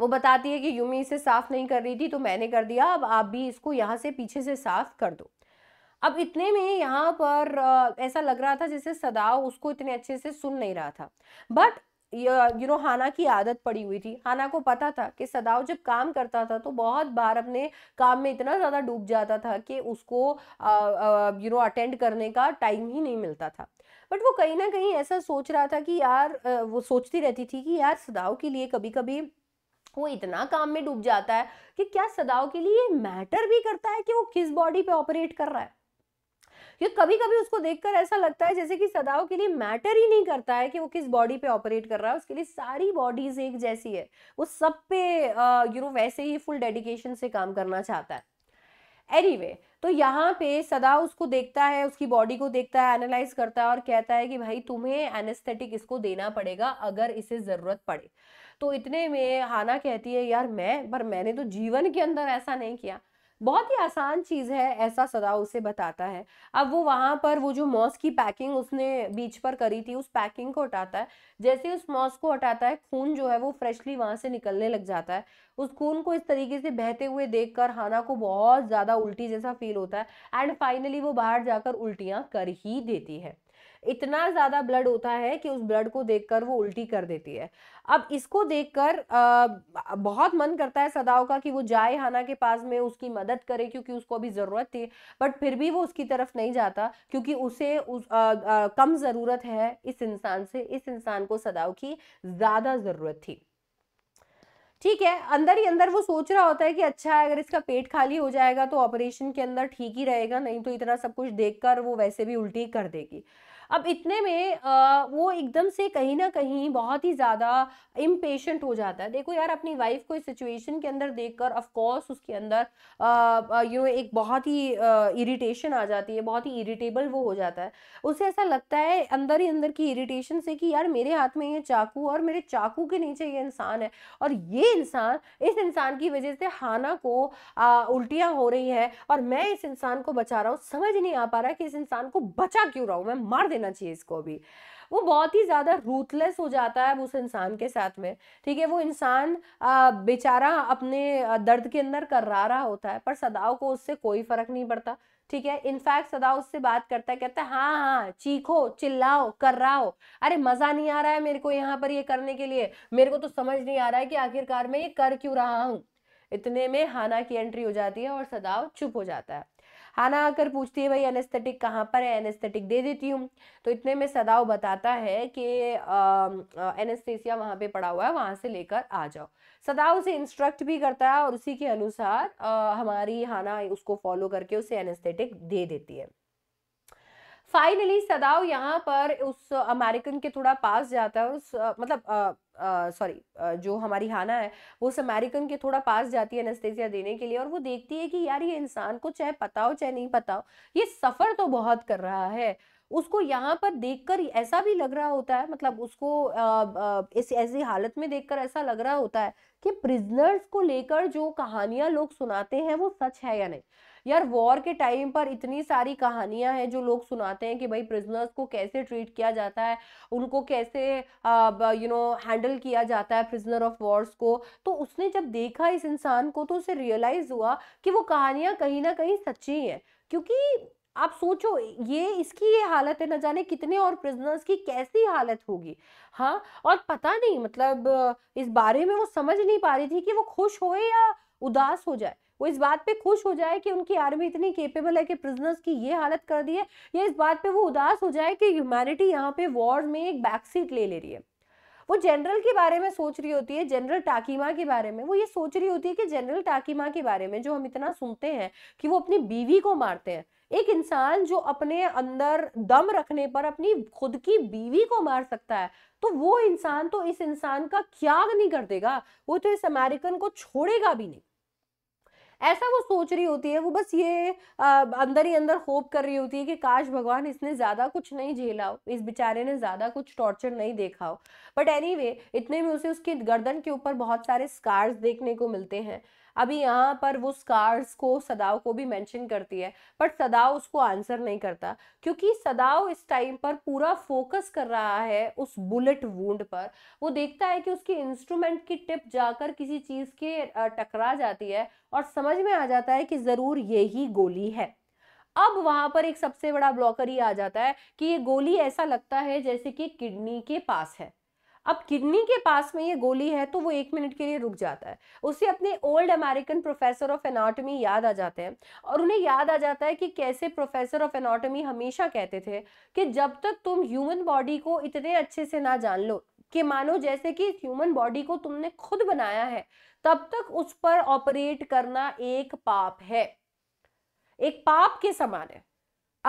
वो बताती है कि यूमी इसे साफ़ नहीं कर रही थी तो मैंने कर दिया अब आप भी इसको यहाँ से पीछे से साफ़ कर दो अब इतने में यहाँ पर ऐसा लग रहा था जैसे सदाव उसको इतने अच्छे से सुन नहीं रहा था बट यू नो हाना की आदत पड़ी हुई थी हाना को पता था कि सदाव जब काम करता था तो बहुत बार अपने काम में इतना ज़्यादा डूब जाता था कि उसको यू नो अटेंड करने का टाइम ही नहीं मिलता था बट वो कहीं ना कहीं ऐसा सोच रहा था कि यार वो सोचती रहती थी कि यार सदाव के लिए कभी कभी वो इतना काम में डूब जाता है कि क्या सदाओं के लिए मैटर भी करता है कि वो किस बॉडी पे ऑपरेट कर रहा है ये कभी कभी उसको देखकर ऐसा लगता है जैसे कि सदाओं के लिए मैटर ही नहीं करता है कि वो किस बॉडी पे ऑपरेट कर रहा है उसके लिए सारी बॉडीज एक जैसी है वो सब पे यू नो वैसे ही फुल डेडिकेशन से काम करना चाहता है एनी anyway, तो यहाँ पे सदा उसको देखता है उसकी बॉडी को देखता है एनालाइज करता है और कहता है कि भाई तुम्हें एनेस्थेटिक इसको देना पड़ेगा अगर इसे ज़रूरत पड़े तो इतने में हाना कहती है यार मैं पर मैंने तो जीवन के अंदर ऐसा नहीं किया बहुत ही आसान चीज़ है ऐसा सदा उसे बताता है अब वो वहाँ पर वो जो मॉस की पैकिंग उसने बीच पर करी थी उस पैकिंग को हटाता है जैसे उस मॉस को हटाता है खून जो है वो फ्रेशली वहाँ से निकलने लग जाता है उस खून को इस तरीके से बहते हुए देख कर हाना को बहुत ज़्यादा उल्टी जैसा फील होता है एंड फाइनली वो बाहर जाकर उल्टियाँ कर ही देती है इतना ज़्यादा ब्लड होता है कि उस ब्लड को देखकर वो उल्टी कर देती है अब इसको देखकर बहुत मन करता है सदाओ का कि वो जाए हाना के पास में उसकी मदद करे क्योंकि उसको अभी ज़रूरत थी बट फिर भी वो उसकी तरफ नहीं जाता क्योंकि उसे उस, आ, आ, कम ज़रूरत है इस इंसान से इस इंसान को सदाओ की ज़्यादा ज़रूरत थी ठीक है अंदर ही अंदर वो सोच रहा होता है कि अच्छा है अगर इसका पेट खाली हो जाएगा तो ऑपरेशन के अंदर ठीक ही रहेगा नहीं तो इतना सब कुछ देखकर वो वैसे भी उल्टी कर देगी अब इतने में आ, वो एकदम से कहीं ना कहीं बहुत ही ज़्यादा इम्पेशेंट हो जाता है देखो यार अपनी वाइफ को इस सिचुएशन के अंदर देख कर ऑफकोर्स उसके अंदर यू नो एक बहुत ही इरीटेशन इरिटेशन आ जाती है बहुत ही इरिटेबल वो हो जाता है उसे ऐसा लगता है अंदर ही अंदर की इरिटेशन से कि यार मेरे हाथ में ये चाकू और मेरे चाकू के नीचे ये इंसान है और ये इंसान इस इंसान की वजह से हाना को आ, उल्टियाँ हो रही है और मैं इस इंसान को बचा रहा हूँ समझ नहीं आ पा रहा कि इस इंसान को बचा क्यों रहा हूँ मैं मार देना लेना चाहिए इसको भी वो बहुत ही ज़्यादा रूथलेस हो जाता है उस इंसान के साथ में ठीक है वो इंसान बेचारा अपने दर्द के अंदर करा रहा होता है पर सदाव को उससे कोई फर्क नहीं पड़ता ठीक है इनफैक्ट सदा उससे बात करता है कहता है हाँ हाँ चीखो चिल्लाओ कर रहा हो अरे मजा नहीं आ रहा है मेरे को यहाँ पर ये करने के लिए मेरे को तो समझ नहीं आ रहा है कि आखिरकार मैं ये कर क्यों रहा हूं इतने में हाना की एंट्री हो जाती है और सदाव चुप हो जाता है हाना आकर पूछती है भाई एनेस्थेटिक कहाँ पर है एनेस्थेटिक दे देती हूँ तो इतने में सदाव बताता है कि एनेस्थेसिया वहाँ पे पड़ा हुआ है वहाँ से लेकर आ जाओ सदाव उसे इंस्ट्रक्ट भी करता है और उसी के अनुसार आ, हमारी हाना उसको फॉलो करके उसे एनेस्थेटिक दे देती है फाइनली सदाव यहाँ पर उस अमेरिकन के थोड़ा पास जाता है उस मतलब सॉरी जो हमारी हाना है वो उस अमेरिकन के थोड़ा पास जाती है अनस्तेसिया देने के लिए और वो देखती है कि यार ये इंसान को चाहे पता हो चाहे नहीं पता हो ये सफ़र तो बहुत कर रहा है उसको यहाँ पर देखकर ऐसा भी लग रहा होता है मतलब उसको इस ऐसी हालत में देखकर ऐसा लग रहा होता है कि प्रिजनर्स को लेकर जो कहानियां लोग सुनाते हैं वो सच है या नहीं यार वॉर के टाइम पर इतनी सारी कहानियां हैं जो लोग सुनाते हैं कि भाई प्रिजनर्स को कैसे ट्रीट किया जाता है उनको कैसे यू नो हैंडल किया जाता है प्रिजनर ऑफ वॉर्स को तो उसने जब देखा इस इंसान को तो उसे रियलाइज हुआ कि वो कहानियां कहीं ना कहीं सच्ची हैं क्योंकि आप सोचो ये इसकी ये हालत है न जाने कितने और प्रिजनर्स की कैसी हालत होगी हाँ और पता नहीं मतलब इस बारे में वो समझ नहीं पा रही थी कि वो खुश हो या उदास हो जाए वो इस बात पे खुश हो जाए कि उनकी आर्मी इतनी केपेबल है कि प्रिजनर्स की ये हालत कर दी है या इस बात पे वो उदास हो जाए कि ह्यूमैनिटी यहाँ पे वॉर में एक सीट ले ले रही है वो जनरल के बारे में सोच रही होती है जनरल टाकीमा के बारे में वो ये सोच रही होती है कि जनरल टाकीमा के बारे में जो हम इतना सुनते हैं कि वो अपनी बीवी को मारते हैं एक इंसान जो अपने अंदर दम रखने पर अपनी खुद की बीवी को मार सकता है तो वो इंसान तो इस इंसान का क्या नहीं कर देगा वो तो इस अमेरिकन को छोड़ेगा भी नहीं ऐसा वो सोच रही होती है वो बस ये अंदर ही अंदर होप कर रही होती है कि काश भगवान इसने ज़्यादा कुछ नहीं झेला हो इस बेचारे ने ज़्यादा कुछ टॉर्चर नहीं देखा हो बट एनी anyway, इतने में उसे उसकी गर्दन के ऊपर बहुत सारे स्कार्स देखने को मिलते हैं अभी यहाँ पर वो स्कार्स को सदाव को भी मेंशन करती है बट सदाव उसको आंसर नहीं करता क्योंकि सदाव इस टाइम पर पूरा फोकस कर रहा है उस बुलेट वूंड पर वो देखता है कि उसकी इंस्ट्रूमेंट की टिप जाकर किसी चीज़ के टकरा जाती है और समझ में आ जाता है कि ज़रूर यही गोली है अब वहां पर एक सबसे बड़ा ब्लॉकर ये आ जाता है कि ये गोली ऐसा लगता है जैसे कि किडनी के पास है अब किडनी के पास में ये गोली है तो वो एक मिनट के लिए रुक जाता है उसे अपने old American professor of anatomy याद आ जाते हैं और उन्हें याद आ जाता है कि कैसे प्रोफेसर ऑफ एनाटॉमी हमेशा कहते थे कि जब तक तुम ह्यूमन बॉडी को इतने अच्छे से ना जान लो कि मानो जैसे कि ह्यूमन बॉडी को तुमने खुद बनाया है तब तक उस पर ऑपरेट करना एक पाप है एक पाप के समान है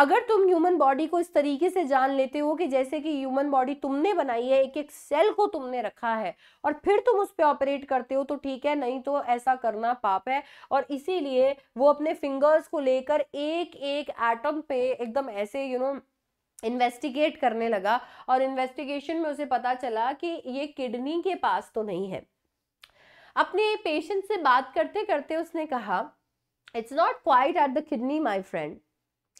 अगर तुम ह्यूमन बॉडी को इस तरीके से जान लेते हो कि जैसे कि ह्यूमन बॉडी तुमने बनाई है एक एक सेल को तुमने रखा है और फिर तुम उस पर ऑपरेट करते हो तो ठीक है नहीं तो ऐसा करना पाप है और इसीलिए वो अपने फिंगर्स को लेकर एक एक एटम पे एकदम ऐसे you you know know, investigate करने लगा और इन्वेस्टिगेशन में उसे पता चला कि ये किडनी के पास तो नहीं है अपने पेशेंट से बात करते करते उसने कहा it's not quite at the kidney my friend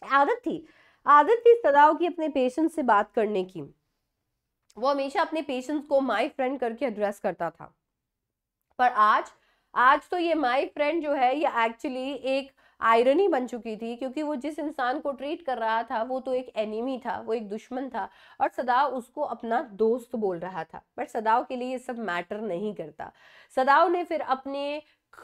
आदत थी आदत थी सदाओ की अपने पेशेंट से बात करने की वो हमेशा अपने पेशेंट्स को माई फ्रेंड करके एड्रेस करता था पर आज आज तो ये माय फ्रेंड जो है ये एक्चुअली एक आयरनी बन चुकी थी क्योंकि वो जिस इंसान को ट्रीट कर रहा था वो तो एक एनिमी था वो एक दुश्मन था और सदाव उसको अपना दोस्त बोल रहा था बट सदाव के लिए ये सब मैटर नहीं करता सदाव ने फिर अपने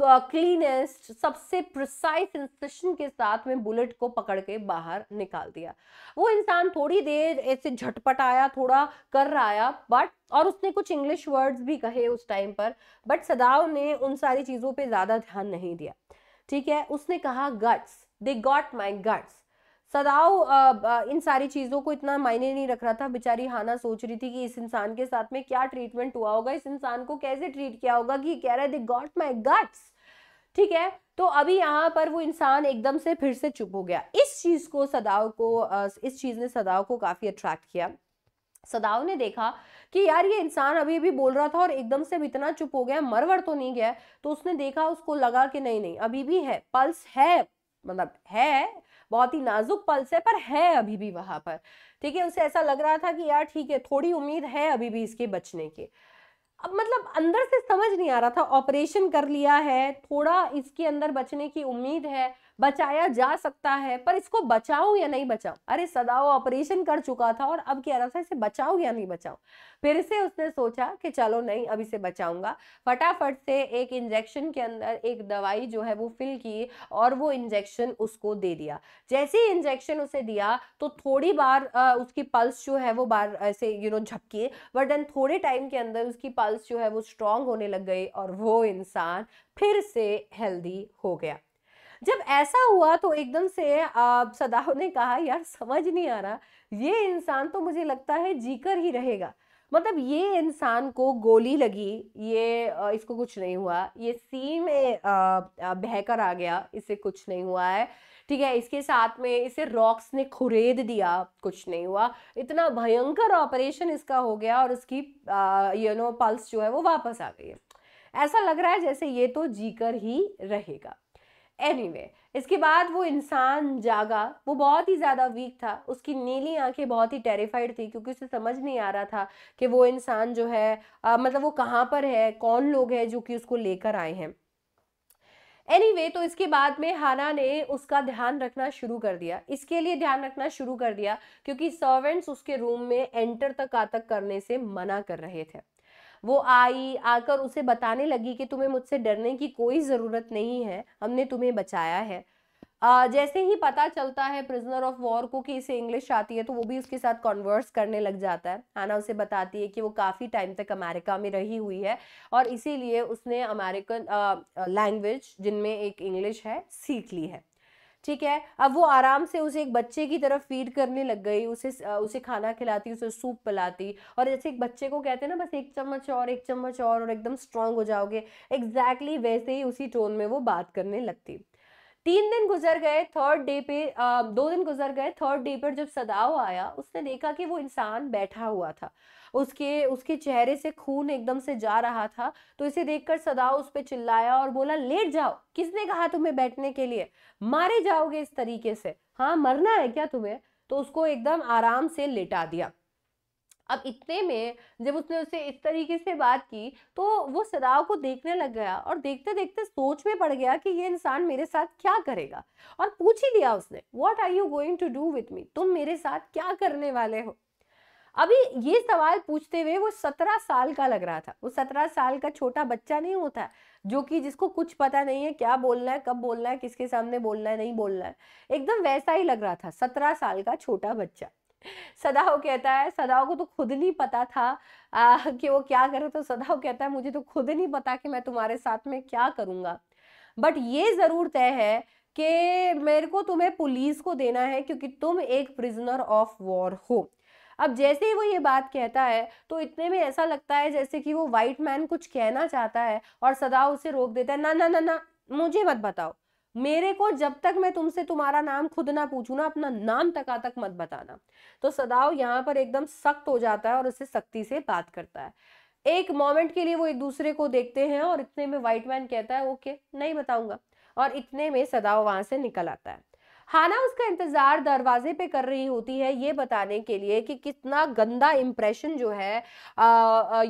क्लीनेस्ट सबसे प्रिसाइज इंस्ट्रक्शन के साथ में बुलेट को पकड़ के बाहर निकाल दिया वो इंसान थोड़ी देर ऐसे झटपट आया थोड़ा कर रहा आया बट और उसने कुछ इंग्लिश वर्ड्स भी कहे उस टाइम पर बट सदाव ने उन सारी चीज़ों पे ज़्यादा ध्यान नहीं दिया ठीक है उसने कहा guts they got my guts सदाव इन सारी चीज़ों को इतना मायने नहीं रख रहा था बेचारी हाना सोच रही थी कि इस इंसान के साथ में क्या ट्रीटमेंट हुआ होगा इस इंसान को कैसे ट्रीट किया होगा कि कह रहा है दे गॉट माई गट्स ठीक है तो अभी यहाँ पर वो इंसान एकदम से फिर से चुप हो गया इस चीज़ को सदाव को इस चीज़ ने सदाव को काफ़ी अट्रैक्ट किया सदाव ने देखा कि यार ये इंसान अभी अभी बोल रहा था और एकदम से अब इतना चुप हो गया मरवर तो नहीं गया तो उसने देखा उसको लगा कि नहीं नहीं अभी भी है पल्स है मतलब है बहुत ही नाजुक पल्स है पर है अभी भी वहां पर ठीक है उसे ऐसा लग रहा था कि यार ठीक है थोड़ी उम्मीद है अभी भी इसके बचने के अब मतलब अंदर से समझ नहीं आ रहा था ऑपरेशन कर लिया है थोड़ा इसके अंदर बचने की उम्मीद है बचाया जा सकता है पर इसको बचाओ या नहीं बचाओ अरे सदाओ ऑपरेशन कर चुका था और अब कह रहा था इसे बचाओ या नहीं बचाओ फिर से उसने सोचा कि चलो नहीं अब इसे बचाऊंगा फटाफट से एक इंजेक्शन के अंदर एक दवाई जो है वो फिल की और वो इंजेक्शन उसको दे दिया जैसे ही इंजेक्शन उसे दिया तो थोड़ी बार उसकी पल्स जो है वो बार ऐसे यू नो झपकी बट देन थोड़े टाइम के अंदर उसकी पल्स जो है वो स्ट्रांग होने लग गई और वो इंसान फिर से हेल्दी हो गया जब ऐसा हुआ तो एकदम से सदाव ने कहा यार समझ नहीं आ रहा ये इंसान तो मुझे लगता है जीकर ही रहेगा मतलब ये इंसान को गोली लगी ये इसको कुछ नहीं हुआ ये सी में बहकर आ गया इसे कुछ नहीं हुआ है ठीक है इसके साथ में इसे रॉक्स ने खुरेद दिया कुछ नहीं हुआ इतना भयंकर ऑपरेशन इसका हो गया और उसकी यू नो पल्स जो है वो वापस आ गई है ऐसा लग रहा है जैसे ये तो जीकर ही रहेगा एनीवे anyway, इसके बाद वो इंसान जागा वो बहुत ही ज़्यादा वीक था उसकी नीली आंखें बहुत ही टेरिफाइड थी क्योंकि उसे समझ नहीं आ रहा था कि वो इंसान जो है आ, मतलब वो कहाँ पर है कौन लोग हैं जो कि उसको लेकर आए हैं एनीवे anyway, तो इसके बाद में हाना ने उसका ध्यान रखना शुरू कर दिया इसके लिए ध्यान रखना शुरू कर दिया क्योंकि सर्वेंट्स उसके रूम में एंटर तक आतक करने से मना कर रहे थे वो आई आकर उसे बताने लगी कि तुम्हें मुझसे डरने की कोई ज़रूरत नहीं है हमने तुम्हें बचाया है आ, जैसे ही पता चलता है प्रिजनर ऑफ वॉर को कि इसे इंग्लिश आती है तो वो भी उसके साथ कॉन्वर्स करने लग जाता है आना उसे बताती है कि वो काफ़ी टाइम तक अमेरिका में रही हुई है और इसीलिए उसने अमेरिकन लैंग्वेज जिनमें एक इंग्लिश है सीख ली है ठीक है अब वो आराम से उसे एक बच्चे की तरफ फीड करने लग गई उसे उसे खाना खिलाती उसे सूप पिलाती और जैसे एक बच्चे को कहते हैं ना बस एक चम्मच और एक चम्मच और और एकदम स्ट्रांग हो जाओगे एग्जैक्टली exactly वैसे ही उसी टोन में वो बात करने लगती तीन दिन गुजर गए थर्ड डे पे दो दिन गुजर गए थर्ड डे पर जब सदाव आया उसने देखा कि वो इंसान बैठा हुआ था उसके उसके चेहरे से खून एकदम से जा रहा था तो इसे देखकर सदाव उस पर चिल्लाया और बोला लेट जाओ किसने कहा तुम्हें बैठने के लिए मारे जाओगे इस तरीके से हाँ मरना है क्या तुम्हें तो उसको एकदम आराम से लेटा दिया अब इतने में जब उसने उससे इस तरीके से बात की तो वो सदाव को देखने लग गया और देखते देखते सोच में पड़ गया कि ये इंसान मेरे साथ क्या करेगा और पूछ ही लिया उसने what are you going to do with me तुम मेरे साथ क्या करने वाले हो अभी ये सवाल पूछते हुए वो सत्रह साल का लग रहा था वो सत्रह साल का छोटा बच्चा नहीं होता जो कि जिसको कुछ पता नहीं है क्या बोलना है कब बोलना है किसके सामने बोलना है नहीं बोलना है एकदम वैसा ही लग रहा था सत्रह साल का छोटा बच्चा सदाओ कहता है सदाओ को तो खुद नहीं पता था आ, कि वो क्या करे तो सदाओ कहता है मुझे तो खुद नहीं पता कि मैं तुम्हारे साथ में क्या करूँगा बट ये ज़रूर तय है कि मेरे को तुम्हें पुलिस को देना है क्योंकि तुम एक प्रिजनर ऑफ वॉर हो अब जैसे ही वो ये बात कहता है तो इतने में ऐसा लगता है जैसे कि वो वाइट मैन कुछ कहना चाहता है और सदा उसे रोक देता है ना ना ना ना मुझे मत बताओ मेरे को जब तक मैं तुमसे तुम्हारा नाम खुद ना पूछू ना अपना नाम तका तक मत बताना तो सदाव यहाँ पर एकदम सख्त हो जाता है और उसे सख्ती से बात करता है एक मोमेंट के लिए वो एक दूसरे को देखते हैं और इतने में व्हाइट मैन कहता है ओके नहीं बताऊंगा और इतने में सदाव वहां से निकल आता है हाना उसका इंतजार दरवाजे पे कर रही होती है ये बताने के लिए कि कितना गंदा इम्प्रेशन जो है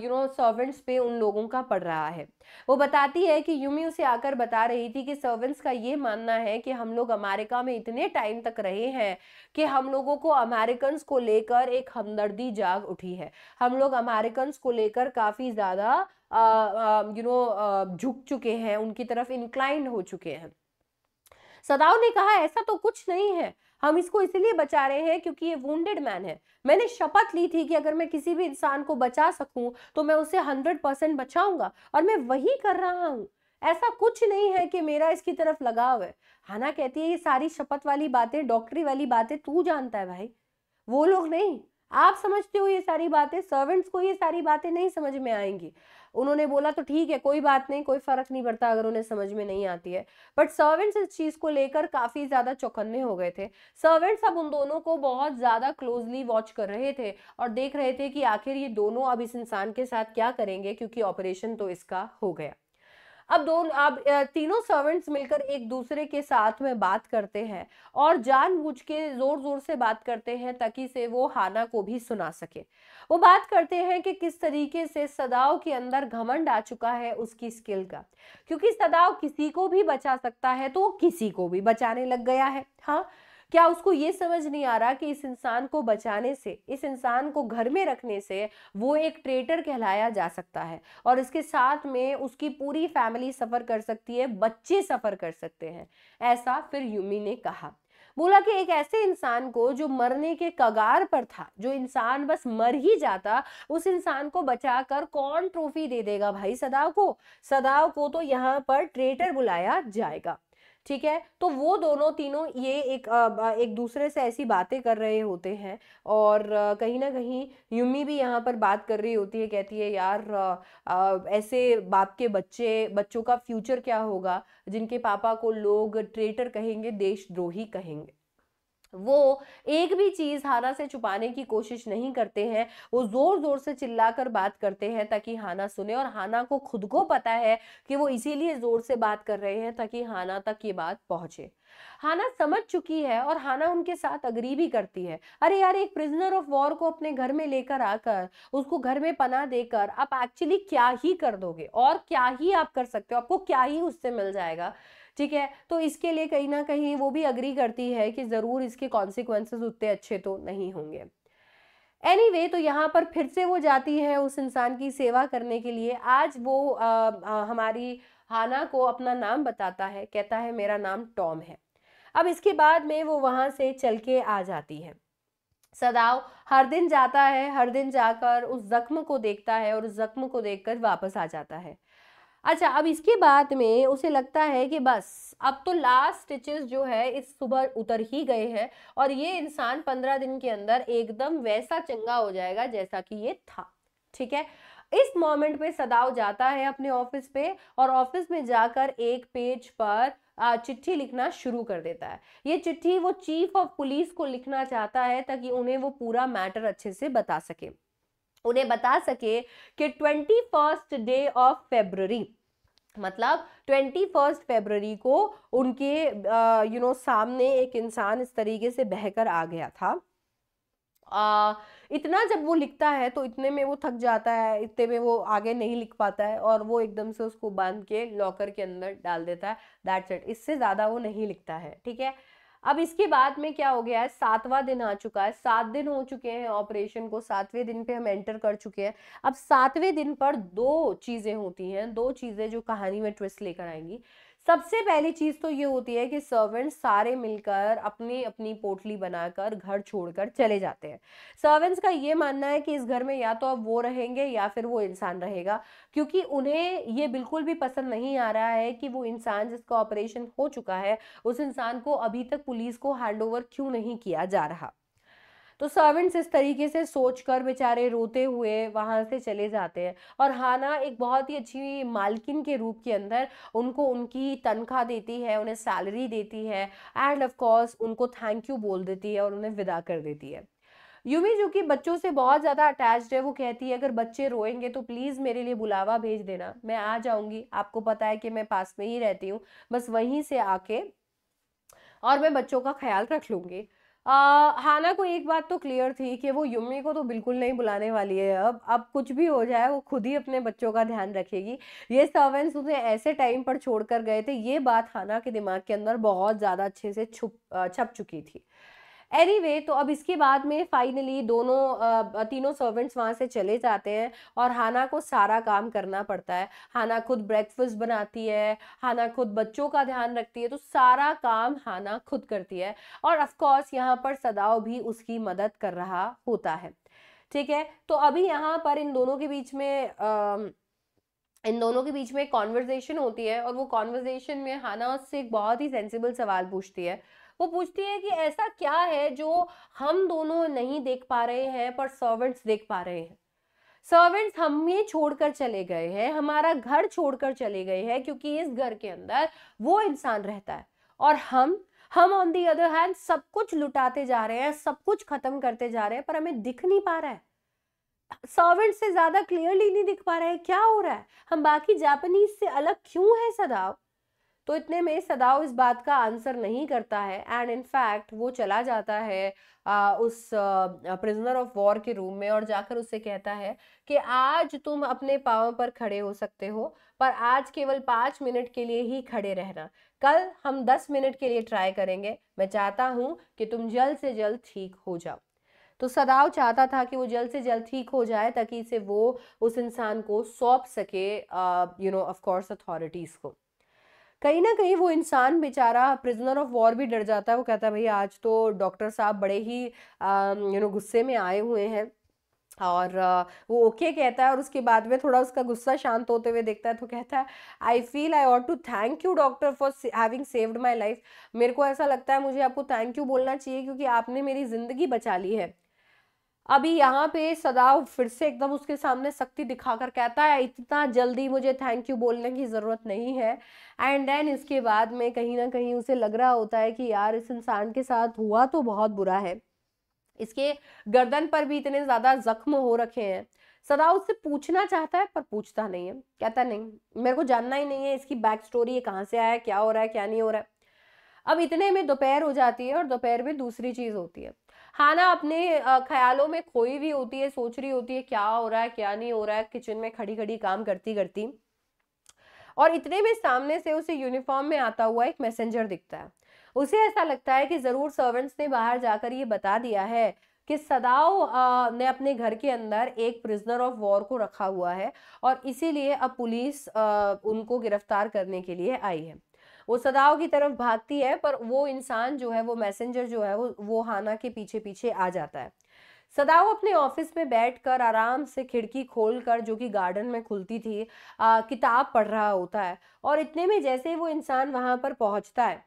यू नो सर्वेंट्स पे उन लोगों का पड़ रहा है वो बताती है कि यूमी उसे आकर बता रही थी कि सर्वेंट्स का ये मानना है कि हम लोग अमेरिका में इतने टाइम तक रहे हैं कि हम लोगों को अमेरिकन को लेकर एक हमदर्दी जाग उठी है हम लोग अमेरिकन को लेकर काफ़ी ज़्यादा यू नो झुक चुके हैं उनकी तरफ इंक्लाइंड हो चुके हैं सदाव ने कहा ऐसा तो कुछ नहीं है हम इसको इसलिए बचा रहे हैं क्योंकि ये वोंडेड मैन है मैंने शपथ ली थी कि अगर मैं किसी भी इंसान को बचा सकूं तो मैं उसे हंड्रेड परसेंट बचाऊंगा और मैं वही कर रहा हूं ऐसा कुछ नहीं है कि मेरा इसकी तरफ लगाव है हाना कहती है ये सारी शपथ वाली बातें डॉक्टरी वाली बातें तू जानता है भाई वो लोग नहीं आप समझते हो ये सारी बातें सर्वेंट्स को ये सारी बातें नहीं समझ में आएंगी उन्होंने बोला तो ठीक है कोई बात नहीं कोई फर्क नहीं पड़ता अगर उन्हें समझ में नहीं आती है बट सर्वेंट्स इस चीज को लेकर काफी ज्यादा चौकन्ने हो गए थे सर्वेंट्स अब उन दोनों को बहुत ज्यादा क्लोजली वॉच कर रहे थे और देख रहे थे कि आखिर ये दोनों अब इस इंसान के साथ क्या करेंगे क्योंकि ऑपरेशन तो इसका हो गया अब दो अब तीनों सर्वेंट्स मिलकर एक दूसरे के साथ में बात करते हैं और जानबूझ के ज़ोर ज़ोर से बात करते हैं ताकि से वो हाना को भी सुना सके वो बात करते हैं कि किस तरीके से सदाव के अंदर घमंड आ चुका है उसकी स्किल का क्योंकि सदाव किसी को भी बचा सकता है तो वो किसी को भी बचाने लग गया है हाँ क्या उसको ये समझ नहीं आ रहा कि इस इंसान को बचाने से इस इंसान को घर में रखने से वो एक ट्रेटर कहलाया जा सकता है और इसके साथ में उसकी पूरी फैमिली सफ़र कर सकती है बच्चे सफ़र कर सकते हैं ऐसा फिर यूमी ने कहा बोला कि एक ऐसे इंसान को जो मरने के कगार पर था जो इंसान बस मर ही जाता उस इंसान को बचाकर कौन ट्रॉफी दे देगा भाई सदाव को सदाव को तो यहाँ पर ट्रेटर बुलाया जाएगा ठीक है तो वो दोनों तीनों ये एक एक दूसरे से ऐसी बातें कर रहे होते हैं और कहीं ना कहीं युमी भी यहाँ पर बात कर रही होती है कहती है यार ऐसे बाप के बच्चे बच्चों का फ्यूचर क्या होगा जिनके पापा को लोग ट्रेटर कहेंगे देशद्रोही कहेंगे वो एक भी चीज़ हाना से छुपाने की कोशिश नहीं करते हैं वो ज़ोर ज़ोर से चिल्लाकर बात करते हैं ताकि हाना सुने और हाना को खुद को पता है कि वो इसीलिए ज़ोर से बात कर रहे हैं ताकि हाना तक ये बात पहुंचे हाना समझ चुकी है और हाना उनके साथ अग्री भी करती है अरे यार एक प्रिजनर ऑफ वॉर को अपने घर में लेकर आकर उसको घर में पना देकर आप एक्चुअली क्या ही कर दोगे और क्या ही आप कर सकते हो आपको क्या ही उससे मिल जाएगा ठीक है तो इसके लिए कहीं ना कहीं वो भी अग्री करती है कि ज़रूर इसके कॉन्सिक्वेंसेज उतने अच्छे तो नहीं होंगे एनी anyway, तो यहाँ पर फिर से वो जाती है उस इंसान की सेवा करने के लिए आज वो आ, आ, हमारी हाना को अपना नाम बताता है कहता है मेरा नाम टॉम है अब इसके बाद में वो वहाँ से चल के आ जाती है सदाव हर दिन जाता है हर दिन जाकर उस जख्म को देखता है और उस जख्म को देखकर वापस आ जाता है अच्छा अब इसके बाद में उसे लगता है कि बस अब तो लास्ट स्टिचेस जो है इस सुबह उतर ही गए हैं और ये इंसान पंद्रह दिन के अंदर एकदम वैसा चंगा हो जाएगा जैसा कि ये था ठीक है इस मोमेंट पे सदाव जाता है अपने ऑफिस पे और ऑफिस में जाकर एक पेज पर चिट्ठी लिखना शुरू कर देता है ये चिट्ठी वो चीफ ऑफ पुलिस को लिखना चाहता है ताकि उन्हें वो पूरा मैटर अच्छे से बता सके उन्हें बता सके कि twenty first day of February मतलब ट्वेंटी फर्स्ट फेबररी को उनके यू नो सामने एक इंसान इस तरीके से बहकर आ गया था आ, इतना जब वो लिखता है तो इतने में वो थक जाता है इतने में वो आगे नहीं लिख पाता है और वो एकदम से उसको बांध के लॉकर के अंदर डाल देता है दैट्स इट इससे ज़्यादा वो नहीं लिखता है ठीक है अब इसके बाद में क्या हो गया है सातवां दिन आ चुका है सात दिन हो चुके हैं ऑपरेशन को सातवें दिन पे हम एंटर कर चुके हैं अब सातवें दिन पर दो चीज़ें होती हैं दो चीज़ें जो कहानी में ट्विस्ट लेकर आएंगी सबसे पहली चीज़ तो ये होती है कि सर्वेंट्स सारे मिलकर अपनी अपनी पोटली बनाकर घर छोड़कर चले जाते हैं सर्वेंट्स का ये मानना है कि इस घर में या तो अब वो रहेंगे या फिर वो इंसान रहेगा क्योंकि उन्हें ये बिल्कुल भी पसंद नहीं आ रहा है कि वो इंसान जिसका ऑपरेशन हो चुका है उस इंसान को अभी तक पुलिस को हैंड क्यों नहीं किया जा रहा तो सर्वेंट्स इस तरीके से सोच कर बेचारे रोते हुए वहाँ से चले जाते हैं और हाना एक बहुत ही अच्छी मालकिन के रूप के अंदर उनको उनकी तनख्वाह देती है उन्हें सैलरी देती है एंड ऑफकोर्स उनको थैंक यू बोल देती है और उन्हें विदा कर देती है यूमी जो कि बच्चों से बहुत ज़्यादा अटैच्ड है वो कहती है अगर बच्चे रोएंगे तो प्लीज़ मेरे लिए बुलावा भेज देना मैं आ जाऊँगी आपको पता है कि मैं पास में ही रहती हूँ बस वहीं से आके और मैं बच्चों का ख्याल रख लूँगी हाना को एक बात तो क्लियर थी कि वो युम्मी को तो बिल्कुल नहीं बुलाने वाली है अब अब कुछ भी हो जाए वो खुद ही अपने बच्चों का ध्यान रखेगी ये सर्वेंट्स उसे ऐसे टाइम पर छोड़ कर गए थे ये बात हाना के दिमाग के अंदर बहुत ज़्यादा अच्छे से छुप छप चुकी थी एनी anyway, तो अब इसके बाद में फाइनली दोनों तीनों सर्वेंट्स वहाँ से चले जाते हैं और हाना को सारा काम करना पड़ता है हाना खुद ब्रेकफास्ट बनाती है हाना खुद बच्चों का ध्यान रखती है तो सारा काम हाना खुद करती है और अफकोर्स यहाँ पर सदाव भी उसकी मदद कर रहा होता है ठीक है तो अभी यहाँ पर इन दोनों के बीच में आ, इन दोनों के बीच में एक कॉन्वर्जेशन होती है और वो कॉन्वर्जेशन में हाना उससे एक बहुत ही सेंसिबल सवाल पूछती है वो पूछती है कि ऐसा क्या है जो हम दोनों नहीं देख पा रहे हैं पर सर्वेंट्स देख पा रहे हैं सर्वेंट्स हमें छोड़कर चले गए हैं हमारा घर छोड़कर चले गए हैं क्योंकि इस घर के अंदर वो इंसान रहता है और हम हम ऑन दी अदर हैंड सब कुछ लुटाते जा रहे हैं सब कुछ खत्म करते जा रहे हैं पर हमें दिख नहीं पा रहा है सर्वेंट से ज्यादा क्लियरली नहीं दिख पा रहा है क्या हो रहा है हम बाकी जापानीज से अलग क्यों है सदाव तो इतने में सदाव इस बात का आंसर नहीं करता है एंड इनफैक्ट वो चला जाता है आ, उस प्रिजनर ऑफ वॉर के रूम में और जाकर उससे कहता है कि आज तुम अपने पाँव पर खड़े हो सकते हो पर आज केवल पाँच मिनट के लिए ही खड़े रहना कल हम दस मिनट के लिए ट्राई करेंगे मैं चाहता हूँ कि तुम जल्द से जल्द ठीक हो जाओ तो सदाव चाहता था कि वो जल्द से जल्द ठीक हो जाए ताकि इसे वो उस इंसान को सौंप सके you know of course authorities को कहीं ना कहीं वो इंसान बेचारा प्रिजनर ऑफ वॉर भी डर जाता है वो कहता है भाई आज तो डॉक्टर साहब बड़े ही यू नो गुस्से में आए हुए हैं और वो ओके okay कहता है और उसके बाद में थोड़ा उसका गुस्सा शांत होते हुए देखता है तो कहता है I feel I ought to thank you doctor for having saved my life मेरे को ऐसा लगता है मुझे आपको थैंक यू बोलना चाहिए क्योंकि आपने मेरी ज़िंदगी बचा ली है अभी यहाँ पे सदाव फिर से एकदम उसके सामने सख्ती दिखाकर कहता है इतना जल्दी मुझे थैंक यू बोलने की ज़रूरत नहीं है एंड देन इसके बाद में कहीं ना कहीं उसे लग रहा होता है कि यार इस इंसान के साथ हुआ तो बहुत बुरा है इसके गर्दन पर भी इतने ज़्यादा जख्म हो रखे हैं सदा उससे पूछना चाहता है पर पूछता नहीं है कहता नहीं मेरे को जानना ही नहीं है इसकी बैक स्टोरी ये कहाँ से आया क्या हो रहा है क्या नहीं हो रहा है अब इतने में दोपहर हो जाती है और दोपहर में दूसरी चीज़ होती है खाना अपने ख्यालों में खोई हुई होती है सोच रही होती है क्या हो रहा है क्या नहीं हो रहा है किचन में खड़ी खड़ी काम करती करती और इतने में सामने से उसे यूनिफॉर्म में आता हुआ एक मैसेंजर दिखता है उसे ऐसा लगता है कि ज़रूर सर्वेंट्स ने बाहर जाकर ये बता दिया है कि सदाओ ने अपने घर के अंदर एक प्रिजनर ऑफ वॉर को रखा हुआ है और इसीलिए अब पुलिस उनको गिरफ्तार करने के लिए आई है वो सदाओ की तरफ भागती है पर वो इंसान जो है वो मैसेंजर जो है वो वो हाना के पीछे पीछे आ जाता है सदाओ अपने ऑफिस में बैठकर आराम से खिड़की खोलकर जो कि गार्डन में खुलती थी आ, किताब पढ़ रहा होता है और इतने में जैसे वो इंसान वहां पर पहुंचता है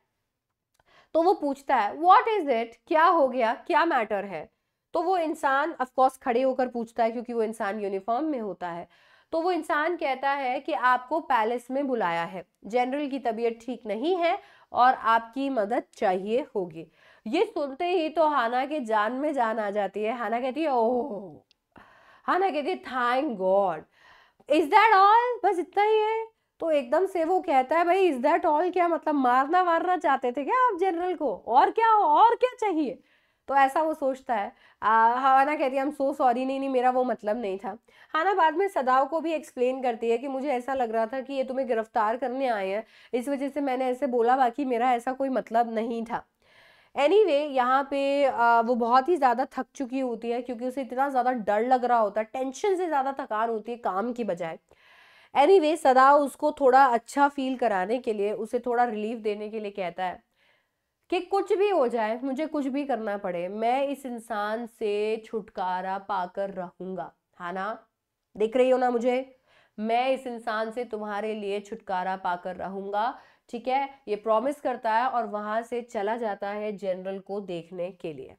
तो वो पूछता है वॉट इज इट क्या हो गया क्या मैटर है तो वो इंसान ऑफकोर्स खड़े होकर पूछता है क्योंकि वो इंसान यूनिफॉर्म में होता है तो वो इंसान कहता है कि आपको पैलेस में बुलाया है जनरल की तबीयत ठीक नहीं है और आपकी मदद चाहिए होगी ये सुनते ही तो हाना के जान में जान आ जाती है हाना कहती है ओह हाना कहती है thank God is that all बस इतना ही है तो एकदम से वो कहता है भाई इज दैट ऑल क्या मतलब मारना वारना चाहते थे क्या आप जनरल को और क्या और क्या चाहिए तो ऐसा वो सोचता है हाना कहती है हम सो सॉरी नहीं नहीं मेरा वो मतलब नहीं था हाना बाद में सदाव को भी एक्सप्लेन करती है कि मुझे ऐसा लग रहा था कि ये तुम्हें गिरफ्तार करने आए हैं इस वजह से मैंने ऐसे बोला बाकी मेरा ऐसा कोई मतलब नहीं था एनी वे यहाँ पे आ, वो बहुत ही ज़्यादा थक चुकी होती है क्योंकि उसे इतना ज़्यादा डर लग रहा होता है टेंशन से ज़्यादा थकान होती है काम की बजाय एनी anyway, सदा उसको थोड़ा अच्छा फील कराने के लिए उसे थोड़ा रिलीफ देने के लिए कहता है कि कुछ भी हो जाए मुझे कुछ भी करना पड़े मैं इस इंसान से छुटकारा पाकर रहूंगा है ना देख रही हो ना मुझे मैं इस इंसान से तुम्हारे लिए छुटकारा पाकर रहूंगा ठीक है ये प्रॉमिस करता है और वहां से चला जाता है जनरल को देखने के लिए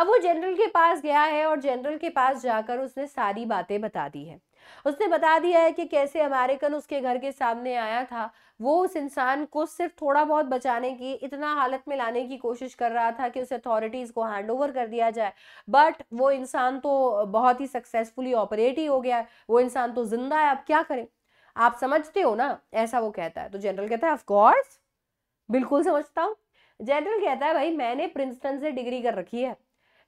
अब वो जनरल के पास गया है और जनरल के पास जाकर उसने सारी बातें बता दी है उसने बता दिया है कि कैसे अमेरिकन उसके घर के सामने आया था वो उस इंसान को सिर्फ थोड़ा बहुत बचाने की इतना हालत में लाने की कोशिश कर रहा था कि उस अथॉरिटीज़ को हैंड ओवर कर दिया जाए बट वो इंसान तो बहुत ही सक्सेसफुली ऑपरेट ही हो गया है वो इंसान तो जिंदा है अब क्या करें आप समझते हो ना ऐसा वो कहता है तो जनरल कहता है ऑफकोर्स बिल्कुल समझता हूँ जनरल कहता है भाई मैंने प्रिंसटन से डिग्री कर रखी है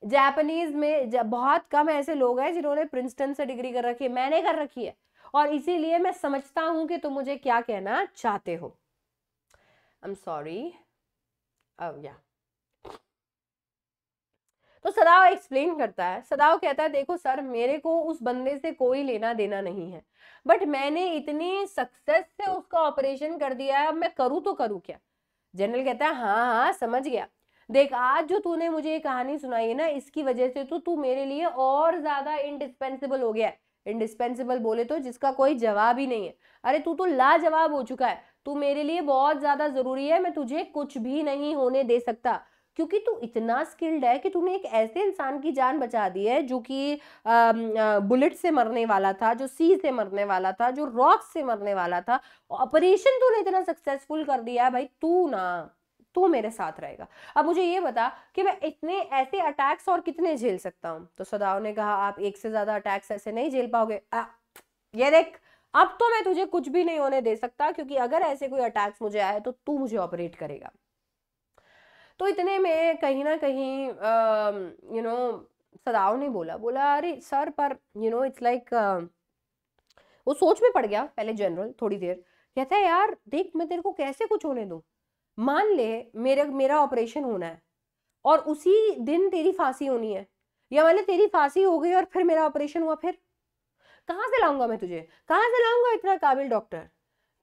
जापानीज में बहुत कम ऐसे लोग हैं जिन्होंने प्रिंसटन से डिग्री कर रखी है मैंने कर रखी है और इसीलिए मैं समझता हूं कि तुम मुझे क्या कहना चाहते हो आई एम सॉरी या तो सदाव एक्सप्लेन करता है सदाव कहता है देखो सर मेरे को उस बंदे से कोई लेना देना नहीं है बट मैंने इतनी सक्सेस से उसका ऑपरेशन कर दिया है अब मैं करूं तो करूं क्या जनरल कहता है हाँ हाँ समझ गया देख आज जो तूने मुझे ये कहानी सुनाई है ना इसकी वजह से तो तू मेरे लिए और ज़्यादा इंडिस्पेंसिबल हो गया है इंडिस्पेंसिबल बोले तो जिसका कोई जवाब ही नहीं है अरे तू तो लाजवाब हो चुका है तू मेरे लिए बहुत ज़्यादा ज़रूरी है मैं तुझे कुछ भी नहीं होने दे सकता क्योंकि तू इतना स्किल्ड है कि तूने एक ऐसे इंसान की जान बचा दी है जो कि बुलेट से मरने वाला था जो सी से मरने वाला था जो रॉक से मरने वाला था ऑपरेशन तूने इतना सक्सेसफुल कर दिया है भाई तू ना तू मेरे साथ रहेगा अब मुझे ये बता कि मैं इतने ऐसे अटैक्स और कितने झेल सकता हूँ तो सदाव ने कहा आप एक से ज्यादा अटैक्स ऐसे नहीं झेल पाओगे आ, ये देख अब तो मैं तुझे कुछ भी नहीं होने दे सकता क्योंकि अगर ऐसे कोई अटैक्स मुझे आए तो तू मुझे ऑपरेट करेगा तो इतने में कहीं ना कहीं यू नो सदाव ने बोला बोला अरे सर पर यू नो इट्स लाइक वो सोच में पड़ गया पहले जनरल थोड़ी देर कहता है यार देख मैं तेरे को कैसे कुछ होने दूँ मान ले मेरे मेरा ऑपरेशन होना है और उसी दिन तेरी फांसी होनी है या मान ले तेरी फांसी हो गई और फिर मेरा ऑपरेशन हुआ फिर कहाँ से लाऊंगा मैं तुझे कहाँ से लाऊंगा इतना काबिल डॉक्टर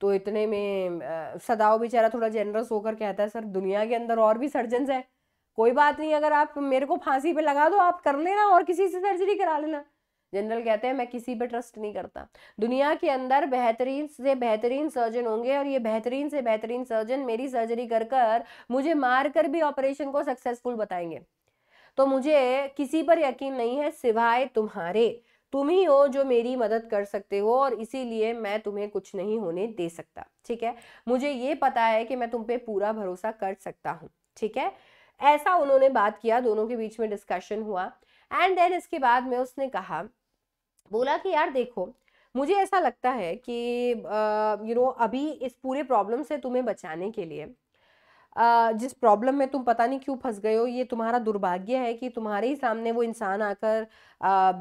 तो इतने में आ, सदाओ बेचारा थोड़ा जेनरस होकर कहता है सर दुनिया के अंदर और भी सर्जन है कोई बात नहीं अगर आप मेरे को फांसी पे लगा दो आप कर लेना और किसी से सर्जरी करा लेना जनरल कहते हैं मैं किसी पे ट्रस्ट नहीं करता दुनिया के अंदर बेहतरीन से बेहतरीन सर्जन होंगे और ये बेहतरीन से बेहतरीन सर्जन मेरी सर्जरी कर कर मुझे मार कर भी ऑपरेशन को सक्सेसफुल बताएंगे तो मुझे किसी पर यकीन नहीं है सिवाय तुम्हारे तुम ही हो जो मेरी मदद कर सकते हो और इसीलिए मैं तुम्हें कुछ नहीं होने दे सकता ठीक है मुझे ये पता है कि मैं तुम पे पूरा भरोसा कर सकता हूँ ठीक है ऐसा उन्होंने बात किया दोनों के बीच में डिस्कशन हुआ एंड देन इसके बाद में उसने कहा बोला कि यार देखो मुझे ऐसा लगता है कि यू नो you know, अभी इस पूरे प्रॉब्लम से तुम्हें बचाने के लिए जिस प्रॉब्लम में तुम पता नहीं क्यों फंस गए हो ये तुम्हारा दुर्भाग्य है कि तुम्हारे ही सामने वो इंसान आकर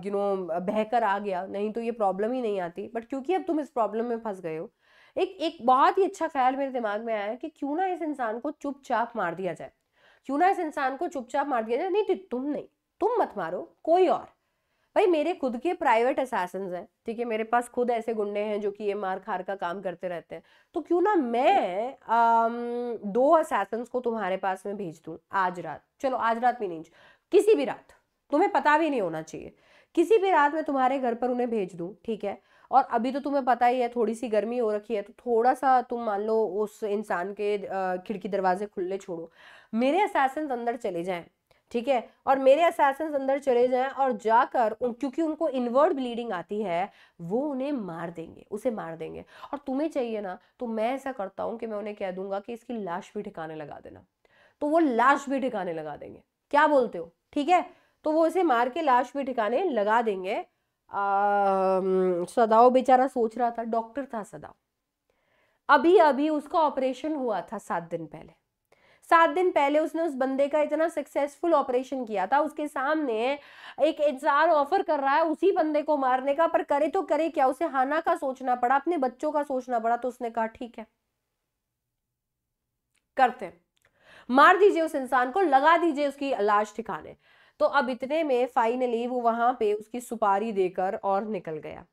यू नो बहकर आ गया नहीं तो ये प्रॉब्लम ही नहीं आती बट क्योंकि अब तुम इस प्रॉब्लम में फंस गए हो एक एक बहुत ही अच्छा ख्याल मेरे दिमाग में आया कि क्यों ना इस इंसान को चुपचाप मार दिया जाए क्यों ना इस इंसान को चुपचाप मार दिया जाए नहीं तुम नहीं तुम मत मारो कोई और भाई मेरे खुद के प्राइवेट असासन हैं ठीक है मेरे पास खुद ऐसे गुंडे हैं जो कि ये मार खार का काम करते रहते हैं तो क्यों ना मैं आम, दो असासन को तुम्हारे पास में भेज दूँ आज रात चलो आज रात भी नहीं किसी भी रात तुम्हें पता भी नहीं होना चाहिए किसी भी रात मैं तुम्हारे घर पर उन्हें भेज दूँ ठीक है और अभी तो तुम्हें पता ही है थोड़ी सी गर्मी हो रखी है तो थोड़ा सा तुम मान लो उस इंसान के खिड़की दरवाजे खुले छोड़ो मेरे असासन अंदर चले जाएं ठीक है और मेरे असैसन अंदर चले जाएं और जाकर उन क्योंकि उनको इनवर्ड ब्लीडिंग आती है वो उन्हें मार देंगे उसे मार देंगे और तुम्हें चाहिए ना तो मैं ऐसा करता हूं कि मैं उन्हें कह दूंगा कि इसकी लाश भी ठिकाने लगा देना तो वो लाश भी ठिकाने लगा देंगे क्या बोलते हो ठीक है तो वो इसे मार के लाश भी ठिकाने लगा देंगे सदाओ बेचारा सोच रहा था डॉक्टर था सदाओ अभी अभी उसका ऑपरेशन हुआ था सात दिन पहले सात दिन पहले उसने उस बंदे का इतना सक्सेसफुल ऑपरेशन किया था उसके सामने एक इंसान ऑफर कर रहा है उसी बंदे को मारने का पर करे तो करे क्या उसे हाना का सोचना पड़ा अपने बच्चों का सोचना पड़ा तो उसने कहा ठीक है करते मार दीजिए उस इंसान को लगा दीजिए उसकी लाश ठिकाने तो अब इतने में फाइनली वो वहां पे उसकी सुपारी देकर और निकल गया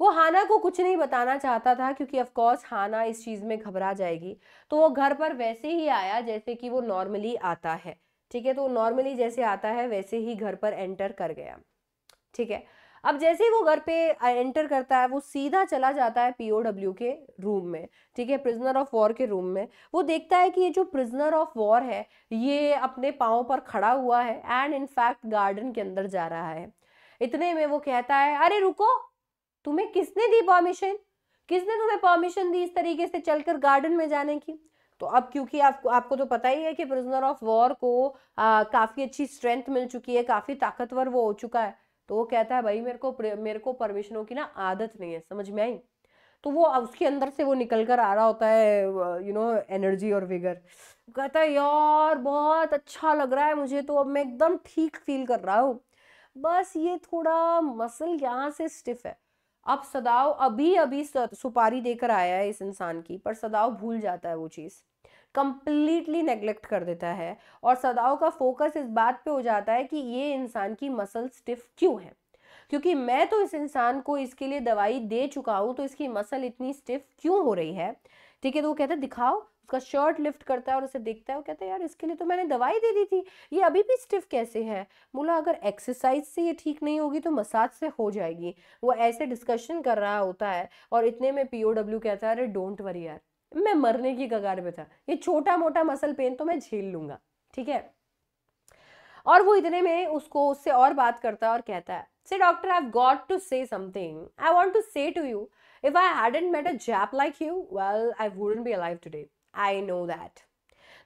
वो हाना को कुछ नहीं बताना चाहता था क्योंकि ऑफ कोर्स हाना इस चीज़ में घबरा जाएगी तो वो घर पर वैसे ही आया जैसे कि वो नॉर्मली आता है ठीक है तो नॉर्मली जैसे आता है वैसे ही घर पर एंटर कर गया ठीक है अब जैसे ही वो घर पे एंटर करता है वो सीधा चला जाता है पीओडब्ल्यू के रूम में ठीक है प्रिजनर ऑफ वॉर के रूम में वो देखता है कि ये जो प्रिजनर ऑफ वॉर है ये अपने पाँव पर खड़ा हुआ है एंड इनफैक्ट गार्डन के अंदर जा रहा है इतने में वो कहता है अरे रुको तुम्हें किसने दी परमिशन किसने तुम्हें परमिशन दी इस तरीके से चलकर गार्डन में जाने की तो अब क्योंकि आपको आपको तो पता ही है कि प्रिजनर ऑफ वॉर को आ, काफी अच्छी स्ट्रेंथ मिल चुकी है काफी ताकतवर वो हो चुका है तो वो कहता है भाई मेरे को मेरे को परमिशनों की ना आदत नहीं है समझ में आई तो वो उसके अंदर से वो निकल कर आ रहा होता है यू नो एनर्जी और विगर कहता है यार बहुत अच्छा लग रहा है मुझे तो अब मैं एकदम ठीक फील कर रहा हूँ बस ये थोड़ा मसल यहाँ से स्टिफ है अब सदाव अभी अभी सुपारी देकर आया है इस इंसान की पर सदाव भूल जाता है वो चीज़ कंप्लीटली नेग्लेक्ट कर देता है और सदाव का फोकस इस बात पे हो जाता है कि ये इंसान की मसल स्टिफ क्यों है क्योंकि मैं तो इस इंसान को इसके लिए दवाई दे चुका हूँ तो इसकी मसल इतनी स्टिफ क्यों हो रही है ठीक है तो वो कहता है दिखाओ उसका शर्ट लिफ्ट करता है और उसे देखता है वो कहता है यार इसके लिए तो मैंने दवाई दे दी थी ये अभी भी स्टिफ कैसे है बोला अगर एक्सरसाइज से ये ठीक नहीं होगी तो मसाज से हो जाएगी वो ऐसे डिस्कशन कर रहा होता है और इतने में पी कहता है अरे डोंट वरी यार मैं मरने की कगार में था ये छोटा मोटा मसल पेन तो मैं झेल लूंगा ठीक है और वो इतने में उसको उससे और बात करता है और कहता है say doctor I got to say something I want to say to you if I hadn't met a Jap like you well I wouldn't be alive today I know that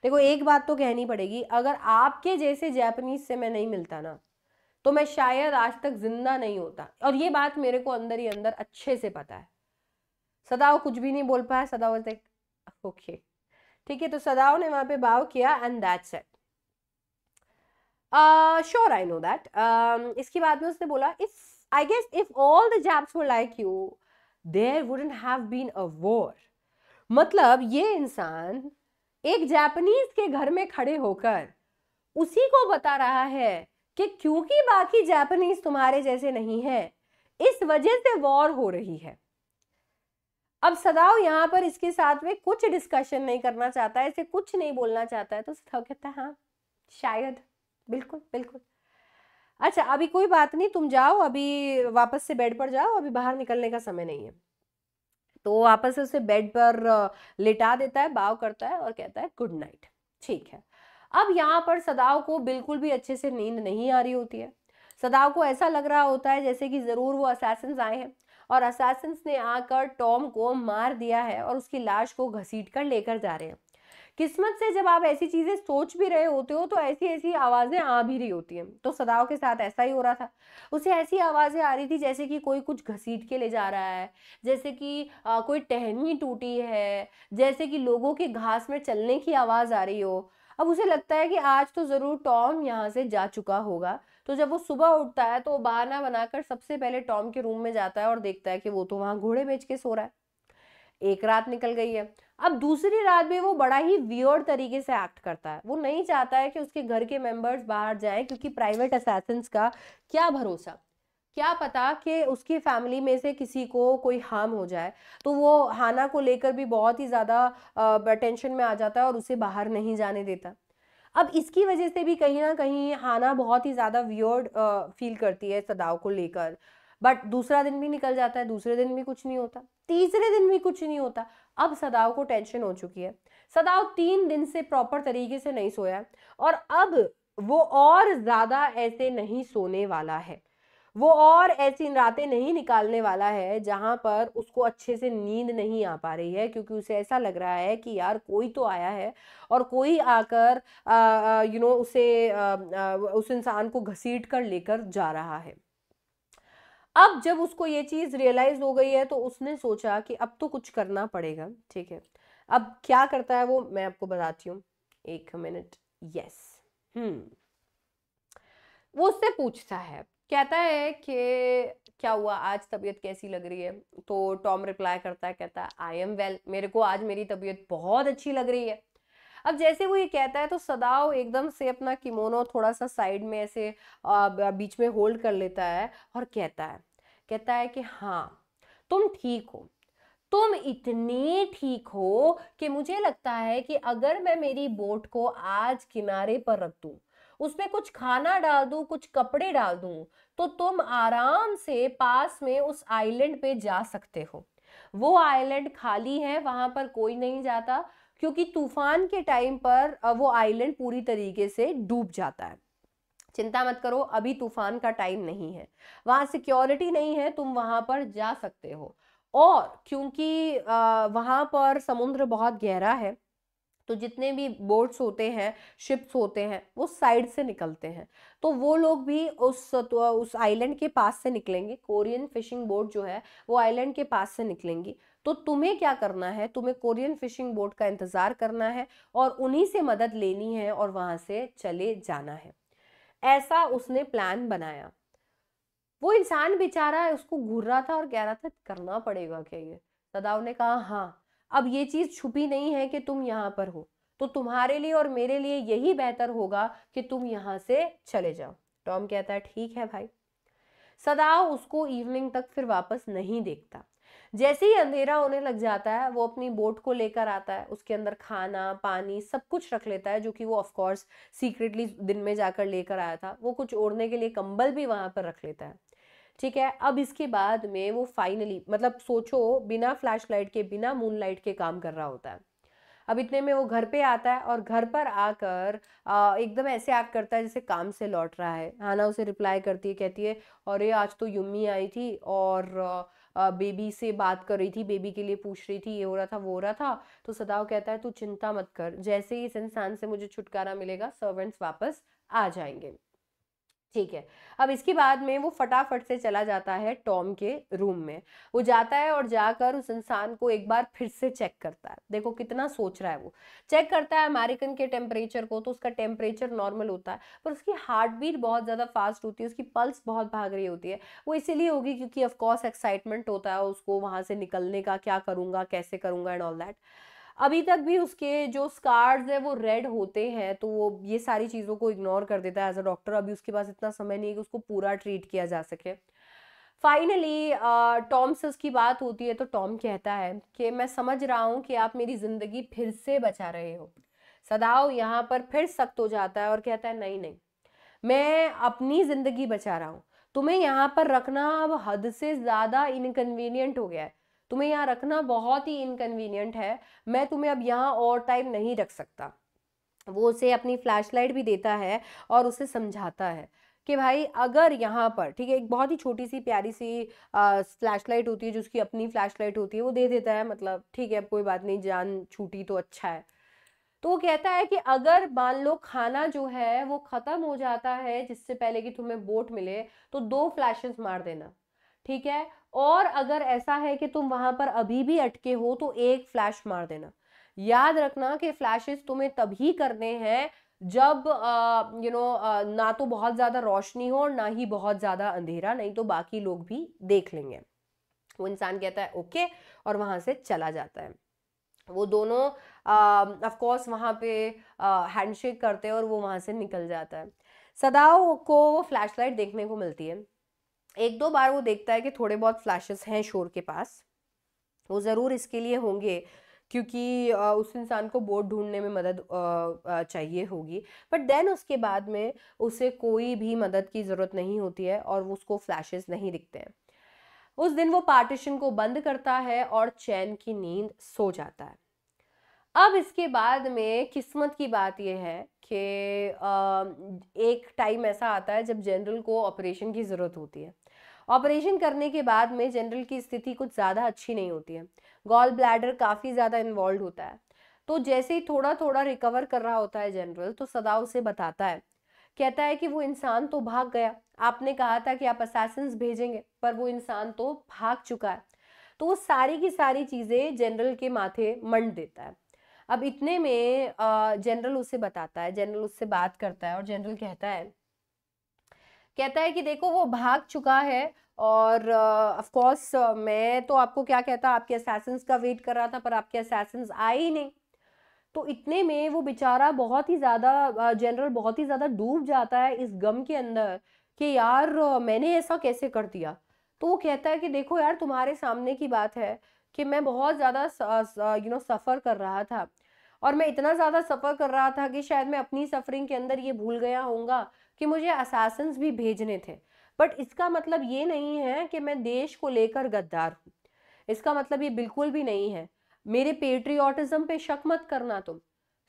देखो एक बात तो कहनी पड़ेगी अगर आपके जैसे जैपनीज से मैं नहीं मिलता ना तो मैं शायद आज तक जिंदा नहीं होता और ये बात मेरे को अंदर ही अंदर अच्छे से पता है सदाओ कुछ भी नहीं बोल पाया सदाओ ओके ठीक है तो सदाओ ने वहां पे बाव किया and that's it sure I know that इसके बाद में उसने बोला if I guess if all the Japs were like you there wouldn't have been a war मतलब ये इंसान एक जापानीज के घर में खड़े होकर उसी को बता रहा है कि क्योंकि बाकी जापानीज तुम्हारे जैसे नहीं है इस वजह से वॉर हो रही है अब सदाव यहाँ पर इसके साथ में कुछ डिस्कशन नहीं करना चाहता है इसे कुछ नहीं बोलना चाहता है तो सदाव कहता है हाँ शायद बिल्कुल बिल्कुल अच्छा अभी कोई बात नहीं तुम जाओ अभी वापस से बेड पर जाओ अभी बाहर निकलने का समय नहीं है तो वो वापस से उसे बेड पर लिटा देता है बाव करता है और कहता है गुड नाइट ठीक है अब यहाँ पर सदाव को बिल्कुल भी अच्छे से नींद नहीं आ रही होती है सदाव को ऐसा लग रहा होता है जैसे कि ज़रूर वो असैसन आए हैं और असैसन ने आकर टॉम को मार दिया है और उसकी लाश को घसीट कर लेकर जा रहे हैं किस्मत से जब आप ऐसी चीजें सोच भी रहे होते हो तो ऐसी ऐसी आवाजें आ भी रही होती हैं तो सदाव के साथ ऐसा ही हो रहा था उसे ऐसी आवाजें आ रही थी जैसे कि कोई कुछ घसीट के ले जा रहा है जैसे कि आ, कोई टहनी टूटी है जैसे कि लोगों के घास में चलने की आवाज आ रही हो अब उसे लगता है कि आज तो ज़रूर टॉम यहाँ से जा चुका होगा तो जब वो सुबह उठता है तो बहाना बनाकर सबसे पहले टॉम के रूम में जाता है और देखता है कि वो तो वहां घोड़े बेच के सो रहा है एक रात निकल गई है अब दूसरी रात में वो बड़ा ही वियर्ड तरीके से एक्ट करता है वो नहीं चाहता है कि उसके घर के मेंबर्स बाहर जाएं क्योंकि प्राइवेट असैसन्स का क्या भरोसा क्या पता कि उसकी फैमिली में से किसी को कोई हार्म हो जाए तो वो हाना को लेकर भी बहुत ही ज़्यादा टेंशन में आ जाता है और उसे बाहर नहीं जाने देता अब इसकी वजह से भी कहीं ना कहीं हाना बहुत ही ज़्यादा वियर्ड फील करती है सदाव को लेकर बट दूसरा दिन भी निकल जाता है दूसरे दिन भी कुछ नहीं होता तीसरे दिन भी कुछ नहीं होता अब सदाव को टेंशन हो चुकी है सदाव तीन दिन से प्रॉपर तरीके से नहीं सोया और अब वो और ज़्यादा ऐसे नहीं सोने वाला है वो और ऐसी रातें नहीं निकालने वाला है जहां पर उसको अच्छे से नींद नहीं आ पा रही है क्योंकि उसे ऐसा लग रहा है कि यार कोई तो आया है और कोई आकर यू नो उसे आ, आ, उस इंसान को घसीट कर लेकर जा रहा है अब जब उसको ये चीज़ रियलाइज हो गई है तो उसने सोचा कि अब तो कुछ करना पड़ेगा ठीक है अब क्या करता है वो मैं आपको बताती हूँ एक मिनट यस हम्म वो उससे पूछता है कहता है कि क्या हुआ आज तबीयत कैसी लग रही है तो टॉम रिप्लाई करता है कहता है आई एम वेल मेरे को आज मेरी तबीयत बहुत अच्छी लग रही है अब जैसे वो ये कहता है तो सदाव एकदम से अपना किमोनो थोड़ा सा साइड में ऐसे बीच में होल्ड कर लेता है और कहता है कहता है कि हाँ तुम ठीक हो तुम इतने ठीक हो कि मुझे लगता है कि अगर मैं मेरी बोट को आज किनारे पर रख दू उसमें कुछ खाना डाल दू कुछ कपड़े डाल दू तो तुम आराम से पास में उस आइलैंड पे जा सकते हो वो आइलैंड खाली है वहां पर कोई नहीं जाता क्योंकि तूफान के टाइम पर वो आइलैंड पूरी तरीके से डूब जाता है चिंता मत करो अभी तूफान का टाइम नहीं है वहाँ सिक्योरिटी नहीं है तुम वहाँ पर जा सकते हो और क्योंकि वहाँ पर समुद्र बहुत गहरा है तो जितने भी बोट्स होते हैं शिप्स होते हैं वो साइड से निकलते हैं तो वो लोग भी उस तो उस आइलैंड के पास से निकलेंगे कोरियन फिशिंग बोट जो है वो आइलैंड के पास से निकलेंगी तो तुम्हें क्या करना है तुम्हें कोरियन फिशिंग बोट का इंतज़ार करना है और उन्हीं से मदद लेनी है और वहां से चले जाना है ऐसा उसने प्लान बनाया वो इंसान बेचारा उसको घूर रहा था और कह रहा था करना पड़ेगा क्या ये सदाव ने कहा हाँ अब ये चीज़ छुपी नहीं है कि तुम यहाँ पर हो तो तुम्हारे लिए और मेरे लिए यही बेहतर होगा कि तुम यहाँ से चले जाओ टॉम कहता है ठीक है भाई सदाव उसको इवनिंग तक फिर वापस नहीं देखता जैसे ही अंधेरा होने लग जाता है वो अपनी बोट को लेकर आता है उसके अंदर खाना पानी सब कुछ रख लेता है जो कि वो ऑफकोर्स सीक्रेटली दिन में जाकर लेकर आया था वो कुछ ओढ़ने के लिए कंबल भी वहां पर रख लेता है ठीक है अब इसके बाद में वो फाइनली मतलब सोचो बिना फ्लैश लाइट के बिना मून लाइट के काम कर रहा होता है अब इतने में वो घर पे आता है और घर पर आकर एकदम ऐसे एक्ट करता है जैसे काम से लौट रहा है हाना उसे रिप्लाई करती है कहती है और ये आज तो युम्मी आई थी और आ, बेबी से बात कर रही थी बेबी के लिए पूछ रही थी ये हो रहा था वो हो रहा था तो सदाव कहता है तू चिंता मत कर जैसे ही इस इंसान से मुझे छुटकारा मिलेगा सर्वेंट्स वापस आ जाएंगे ठीक है अब इसके बाद में वो फटाफट से चला जाता है टॉम के रूम में वो जाता है और जाकर उस इंसान को एक बार फिर से चेक करता है देखो कितना सोच रहा है वो चेक करता है अमेरिकन के टेम्परेचर को तो उसका टेम्परेचर नॉर्मल होता है पर उसकी हार्ट बीट बहुत ज़्यादा फास्ट होती है उसकी पल्स बहुत भाग रही होती है वो इसीलिए होगी क्योंकि ऑफकोर्स एक्साइटमेंट होता है उसको वहाँ से निकलने का क्या करूँगा कैसे करूँगा एंड ऑल दैट अभी तक भी उसके जो स्कार्स है वो रेड होते हैं तो वो ये सारी चीज़ों को इग्नोर कर देता है एज अ डॉक्टर अभी उसके पास इतना समय नहीं है कि उसको पूरा ट्रीट किया जा सके फाइनली टॉम से उसकी बात होती है तो टॉम कहता है कि मैं समझ रहा हूँ कि आप मेरी ज़िंदगी फिर से बचा रहे हो सदाव यहाँ पर फिर सख्त हो जाता है और कहता है नहीं नहीं मैं अपनी ज़िंदगी बचा रहा हूँ तुम्हें यहाँ पर रखना अब हद से ज़्यादा इनकन्वीनियंट हो गया है तुम्हें यहाँ रखना बहुत ही इनकन्वीनियंट है मैं तुम्हें अब यहाँ और टाइम नहीं रख सकता वो उसे अपनी फ्लैशलाइट भी देता है और उसे समझाता है कि भाई अगर यहाँ पर ठीक है एक बहुत ही छोटी सी प्यारी सी फ्लैशलाइट होती है जो उसकी अपनी फ्लैशलाइट होती है वो दे देता है मतलब ठीक है अब कोई बात नहीं जान छूटी तो अच्छा है तो वो कहता है कि अगर मान लो खाना जो है वो ख़त्म हो जाता है जिससे पहले कि तुम्हें बोट मिले तो दो फ्लैशेस मार देना ठीक है और अगर ऐसा है कि तुम वहां पर अभी भी अटके हो तो एक फ्लैश मार देना याद रखना कि फ्लैशेस तुम्हें तभी करने हैं जब यू नो ना तो बहुत ज़्यादा रोशनी हो और ना ही बहुत ज़्यादा अंधेरा नहीं तो बाकी लोग भी देख लेंगे वो इंसान कहता है ओके और वहां से चला जाता है वो दोनों ऑफ uh, कोर्स पे हैंडशेक uh, करते हैं और वो वहां से निकल जाता है सदाओ को वो फ्लैशलाइट देखने को मिलती है एक दो बार वो देखता है कि थोड़े बहुत फ्लैशेस हैं शोर के पास वो ज़रूर इसके लिए होंगे क्योंकि उस इंसान को बोर्ड ढूंढने में मदद चाहिए होगी बट देन उसके बाद में उसे कोई भी मदद की ज़रूरत नहीं होती है और उसको फ्लैशेस नहीं दिखते हैं उस दिन वो पार्टीशन को बंद करता है और चैन की नींद सो जाता है अब इसके बाद में किस्मत की बात यह है कि एक टाइम ऐसा आता है जब जनरल को ऑपरेशन की ज़रूरत होती है ऑपरेशन करने के बाद में जनरल की स्थिति कुछ ज़्यादा अच्छी नहीं होती है गॉल ब्लैडर काफ़ी ज़्यादा इन्वॉल्व होता है तो जैसे ही थोड़ा थोड़ा रिकवर कर रहा होता है जनरल तो सदा उसे बताता है कहता है कि वो इंसान तो भाग गया आपने कहा था कि आप असासिन्स भेजेंगे पर वो इंसान तो भाग चुका है तो वो सारी की सारी चीज़ें जनरल के माथे मंड देता है अब इतने में जनरल उसे बताता है जनरल उससे बात करता है और जनरल कहता है कहता है कि देखो वो भाग चुका है और ऑफ uh, कोर्स uh, मैं तो आपको क्या कहता आपके असैसन्स का वेट कर रहा था पर आपके असैसन्स आए ही नहीं तो इतने में वो बेचारा बहुत ही ज़्यादा जनरल uh, बहुत ही ज़्यादा डूब जाता है इस गम के अंदर कि यार uh, मैंने ऐसा कैसे कर दिया तो वो कहता है कि देखो यार तुम्हारे सामने की बात है कि मैं बहुत ज़्यादा यू नो सफ़र कर रहा था और मैं इतना ज़्यादा सफ़र कर रहा था कि शायद मैं अपनी सफरिंग के अंदर ये भूल गया होऊंगा कि मुझे असासन भी भेजने थे बट इसका मतलब ये नहीं है कि मैं देश को लेकर गद्दार हूँ इसका मतलब ये बिल्कुल भी नहीं है मेरे पेट्रियाटिज़म पे शक मत करना तुम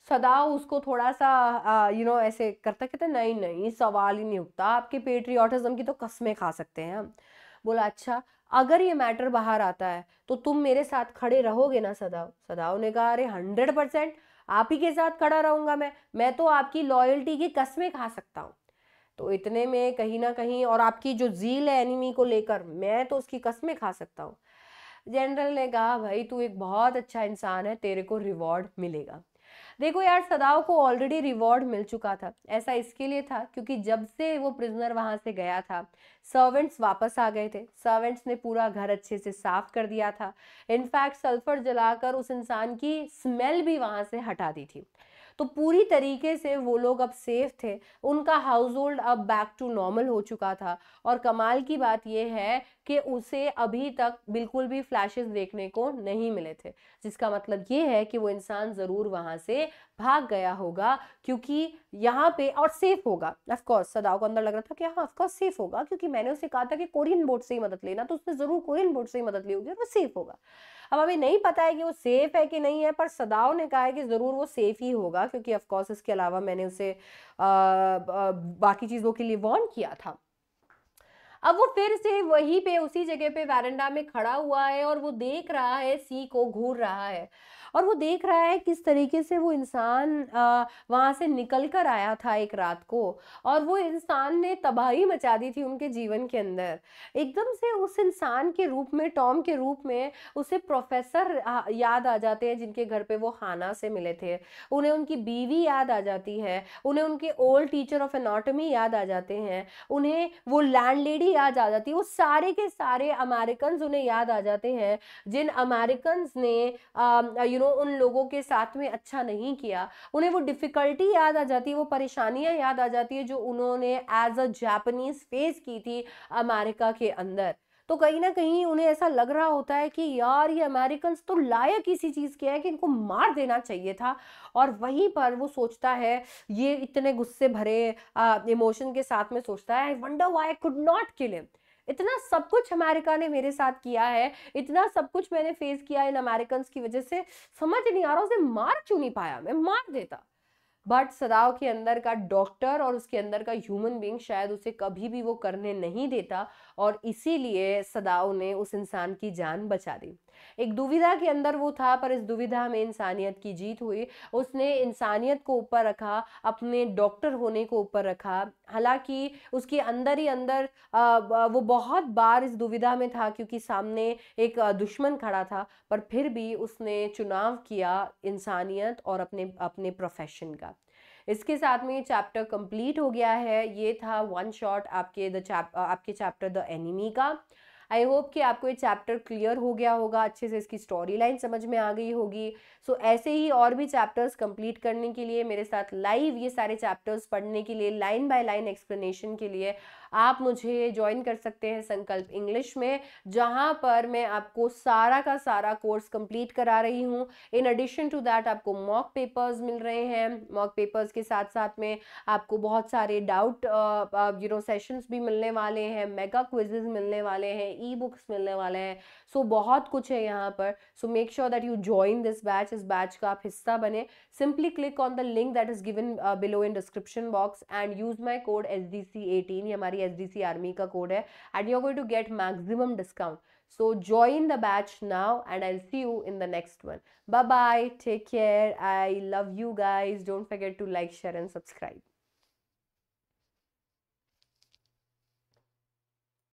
सदा उसको थोड़ा सा यू नो ऐसे करता कहते नहीं नहीं सवाल ही नहीं उठता आपके पेट्रियाटिज़म की तो कस्में खा सकते हैं हम बोला अच्छा अगर ये मैटर बाहर आता है तो तुम मेरे साथ खड़े रहोगे ना सदाव सदाव ने कहा अरे हंड्रेड परसेंट आप ही के साथ खड़ा रहूंगा मैं मैं तो आपकी लॉयल्टी की कस्में खा सकता हूँ तो इतने में कहीं ना कहीं और आपकी जो झील है एनिमी को लेकर मैं तो उसकी कस्में खा सकता हूँ जनरल ने कहा भाई तू एक बहुत अच्छा इंसान है तेरे को रिवॉर्ड मिलेगा देखो यार सदाव को ऑलरेडी रिवॉर्ड मिल चुका था ऐसा इसके लिए था क्योंकि जब से वो प्रिजनर वहां से गया था सर्वेंट्स वापस आ गए थे सर्वेंट्स ने पूरा घर अच्छे से साफ कर दिया था इनफैक्ट सल्फर जलाकर उस इंसान की स्मेल भी वहां से हटा दी थी तो पूरी तरीके से वो लोग अब सेफ थे उनका हाउस होल्ड अब बैक टू नॉर्मल हो चुका था और कमाल की बात यह है कि उसे अभी तक बिल्कुल भी फ्लैशेस देखने को नहीं मिले थे जिसका मतलब ये है कि वो इंसान ज़रूर वहाँ से भाग गया होगा क्योंकि यहाँ पे और सेफ होगा ऑफकोर्स सदाओ को अंदर लग रहा था कि हाँ ऑफकोर्स सेफ होगा क्योंकि मैंने उसे कहा था कि कोरियन बोर्ड से ही मदद लेना तो उसने जरूर कोरियन बोर्ड से ही मदद ली होगी और वो सेफ होगा अब हमें नहीं पता है कि वो सेफ है कि नहीं है पर सदाओ ने कहा है कि ज़रूर वो सेफ ही होगा क्योंकि ऑफकोर्स इसके अलावा मैंने उसे आ, आ, बाकी चीज़ों के लिए वॉर्न किया था अब वो फिर से वहीं पे उसी जगह पे वारंडा में खड़ा हुआ है और वो देख रहा है सी को घूर रहा है और वो देख रहा है किस तरीके से वो इंसान वहाँ से निकल कर आया था एक रात को और वो इंसान ने तबाही मचा दी थी उनके जीवन के अंदर एकदम से उस इंसान के रूप में टॉम के रूप में उसे प्रोफेसर याद आ जाते हैं जिनके घर पे वो हाना से मिले थे उन्हें उनकी बीवी याद आ जाती है उन्हें उनके ओल्ड टीचर ऑफ एनाटमी याद आ जाते हैं उन्हें वो लैंड लेडी याद आ जाती है वो सारे के सारे अमेरिकन उन्हें याद आ जाते हैं जिन अमेरिकन ने यू नो उन लोगों के साथ में अच्छा नहीं किया उन्हें वो डिफ़िकल्टी याद आ जाती है वो परेशानियां याद आ जाती है जो उन्होंने एज अ जापनीज फेस की थी अमेरिका के अंदर तो कहीं ना कहीं उन्हें ऐसा लग रहा होता है कि यार ये अमेरिकन तो लायक इसी चीज़ के हैं कि इनको मार देना चाहिए था और वहीं पर वो सोचता है ये इतने गुस्से भरे इमोशन के साथ में सोचता है I wonder why I could not kill him इतना सब कुछ अमेरिका ने मेरे साथ किया है इतना सब कुछ मैंने फेस किया इन अमेरिकन की वजह से समझ नहीं आ रहा उसे मार क्यों नहीं पाया मैं मार देता बट सदाव के अंदर का डॉक्टर और उसके अंदर का ह्यूमन बींग शायद उसे कभी भी वो करने नहीं देता और इसीलिए सदाओं ने उस इंसान की जान बचा दी एक दुविधा के अंदर वो था पर इस दुविधा में इंसानियत की जीत हुई उसने इंसानियत को ऊपर रखा अपने डॉक्टर होने को ऊपर रखा हालांकि उसके अंदर ही अंदर वो बहुत बार इस दुविधा में था क्योंकि सामने एक दुश्मन खड़ा था पर फिर भी उसने चुनाव किया इंसानियत और अपने अपने प्रोफेशन का इसके साथ में ये चैप्टर कंप्लीट हो गया है ये था वन शॉट आपके द चैप आपके चैप्टर द एनिमी का आई होप कि आपको ये चैप्टर क्लियर हो गया होगा अच्छे से इसकी स्टोरी लाइन समझ में आ गई होगी सो so, ऐसे ही और भी चैप्टर्स कंप्लीट करने के लिए मेरे साथ लाइव ये सारे चैप्टर्स पढ़ने के लिए लाइन बाय लाइन एक्सप्लेनेशन के लिए आप मुझे ज्वाइन कर सकते हैं संकल्प इंग्लिश में जहाँ पर मैं आपको सारा का सारा कोर्स कंप्लीट करा रही हूँ इन एडिशन टू दैट आपको मॉक पेपर्स मिल रहे हैं मॉक पेपर्स के साथ साथ में आपको बहुत सारे डाउट यू नो सेशंस भी मिलने वाले हैं मेगा क्विजेज मिलने वाले हैं ई बुक्स मिलने वाले हैं सो so, बहुत कुछ है यहाँ पर so make sure that you join this batch इस बैच का आप हिस्सा बने simply click on the link that is given below in description box and use my code S D C eighteen ये हमारी एस डी सी आर्मी का code है and you are going to get maximum discount so join the batch now and I see you in the next one bye bye take care I love you guys. Don't forget to like share and subscribe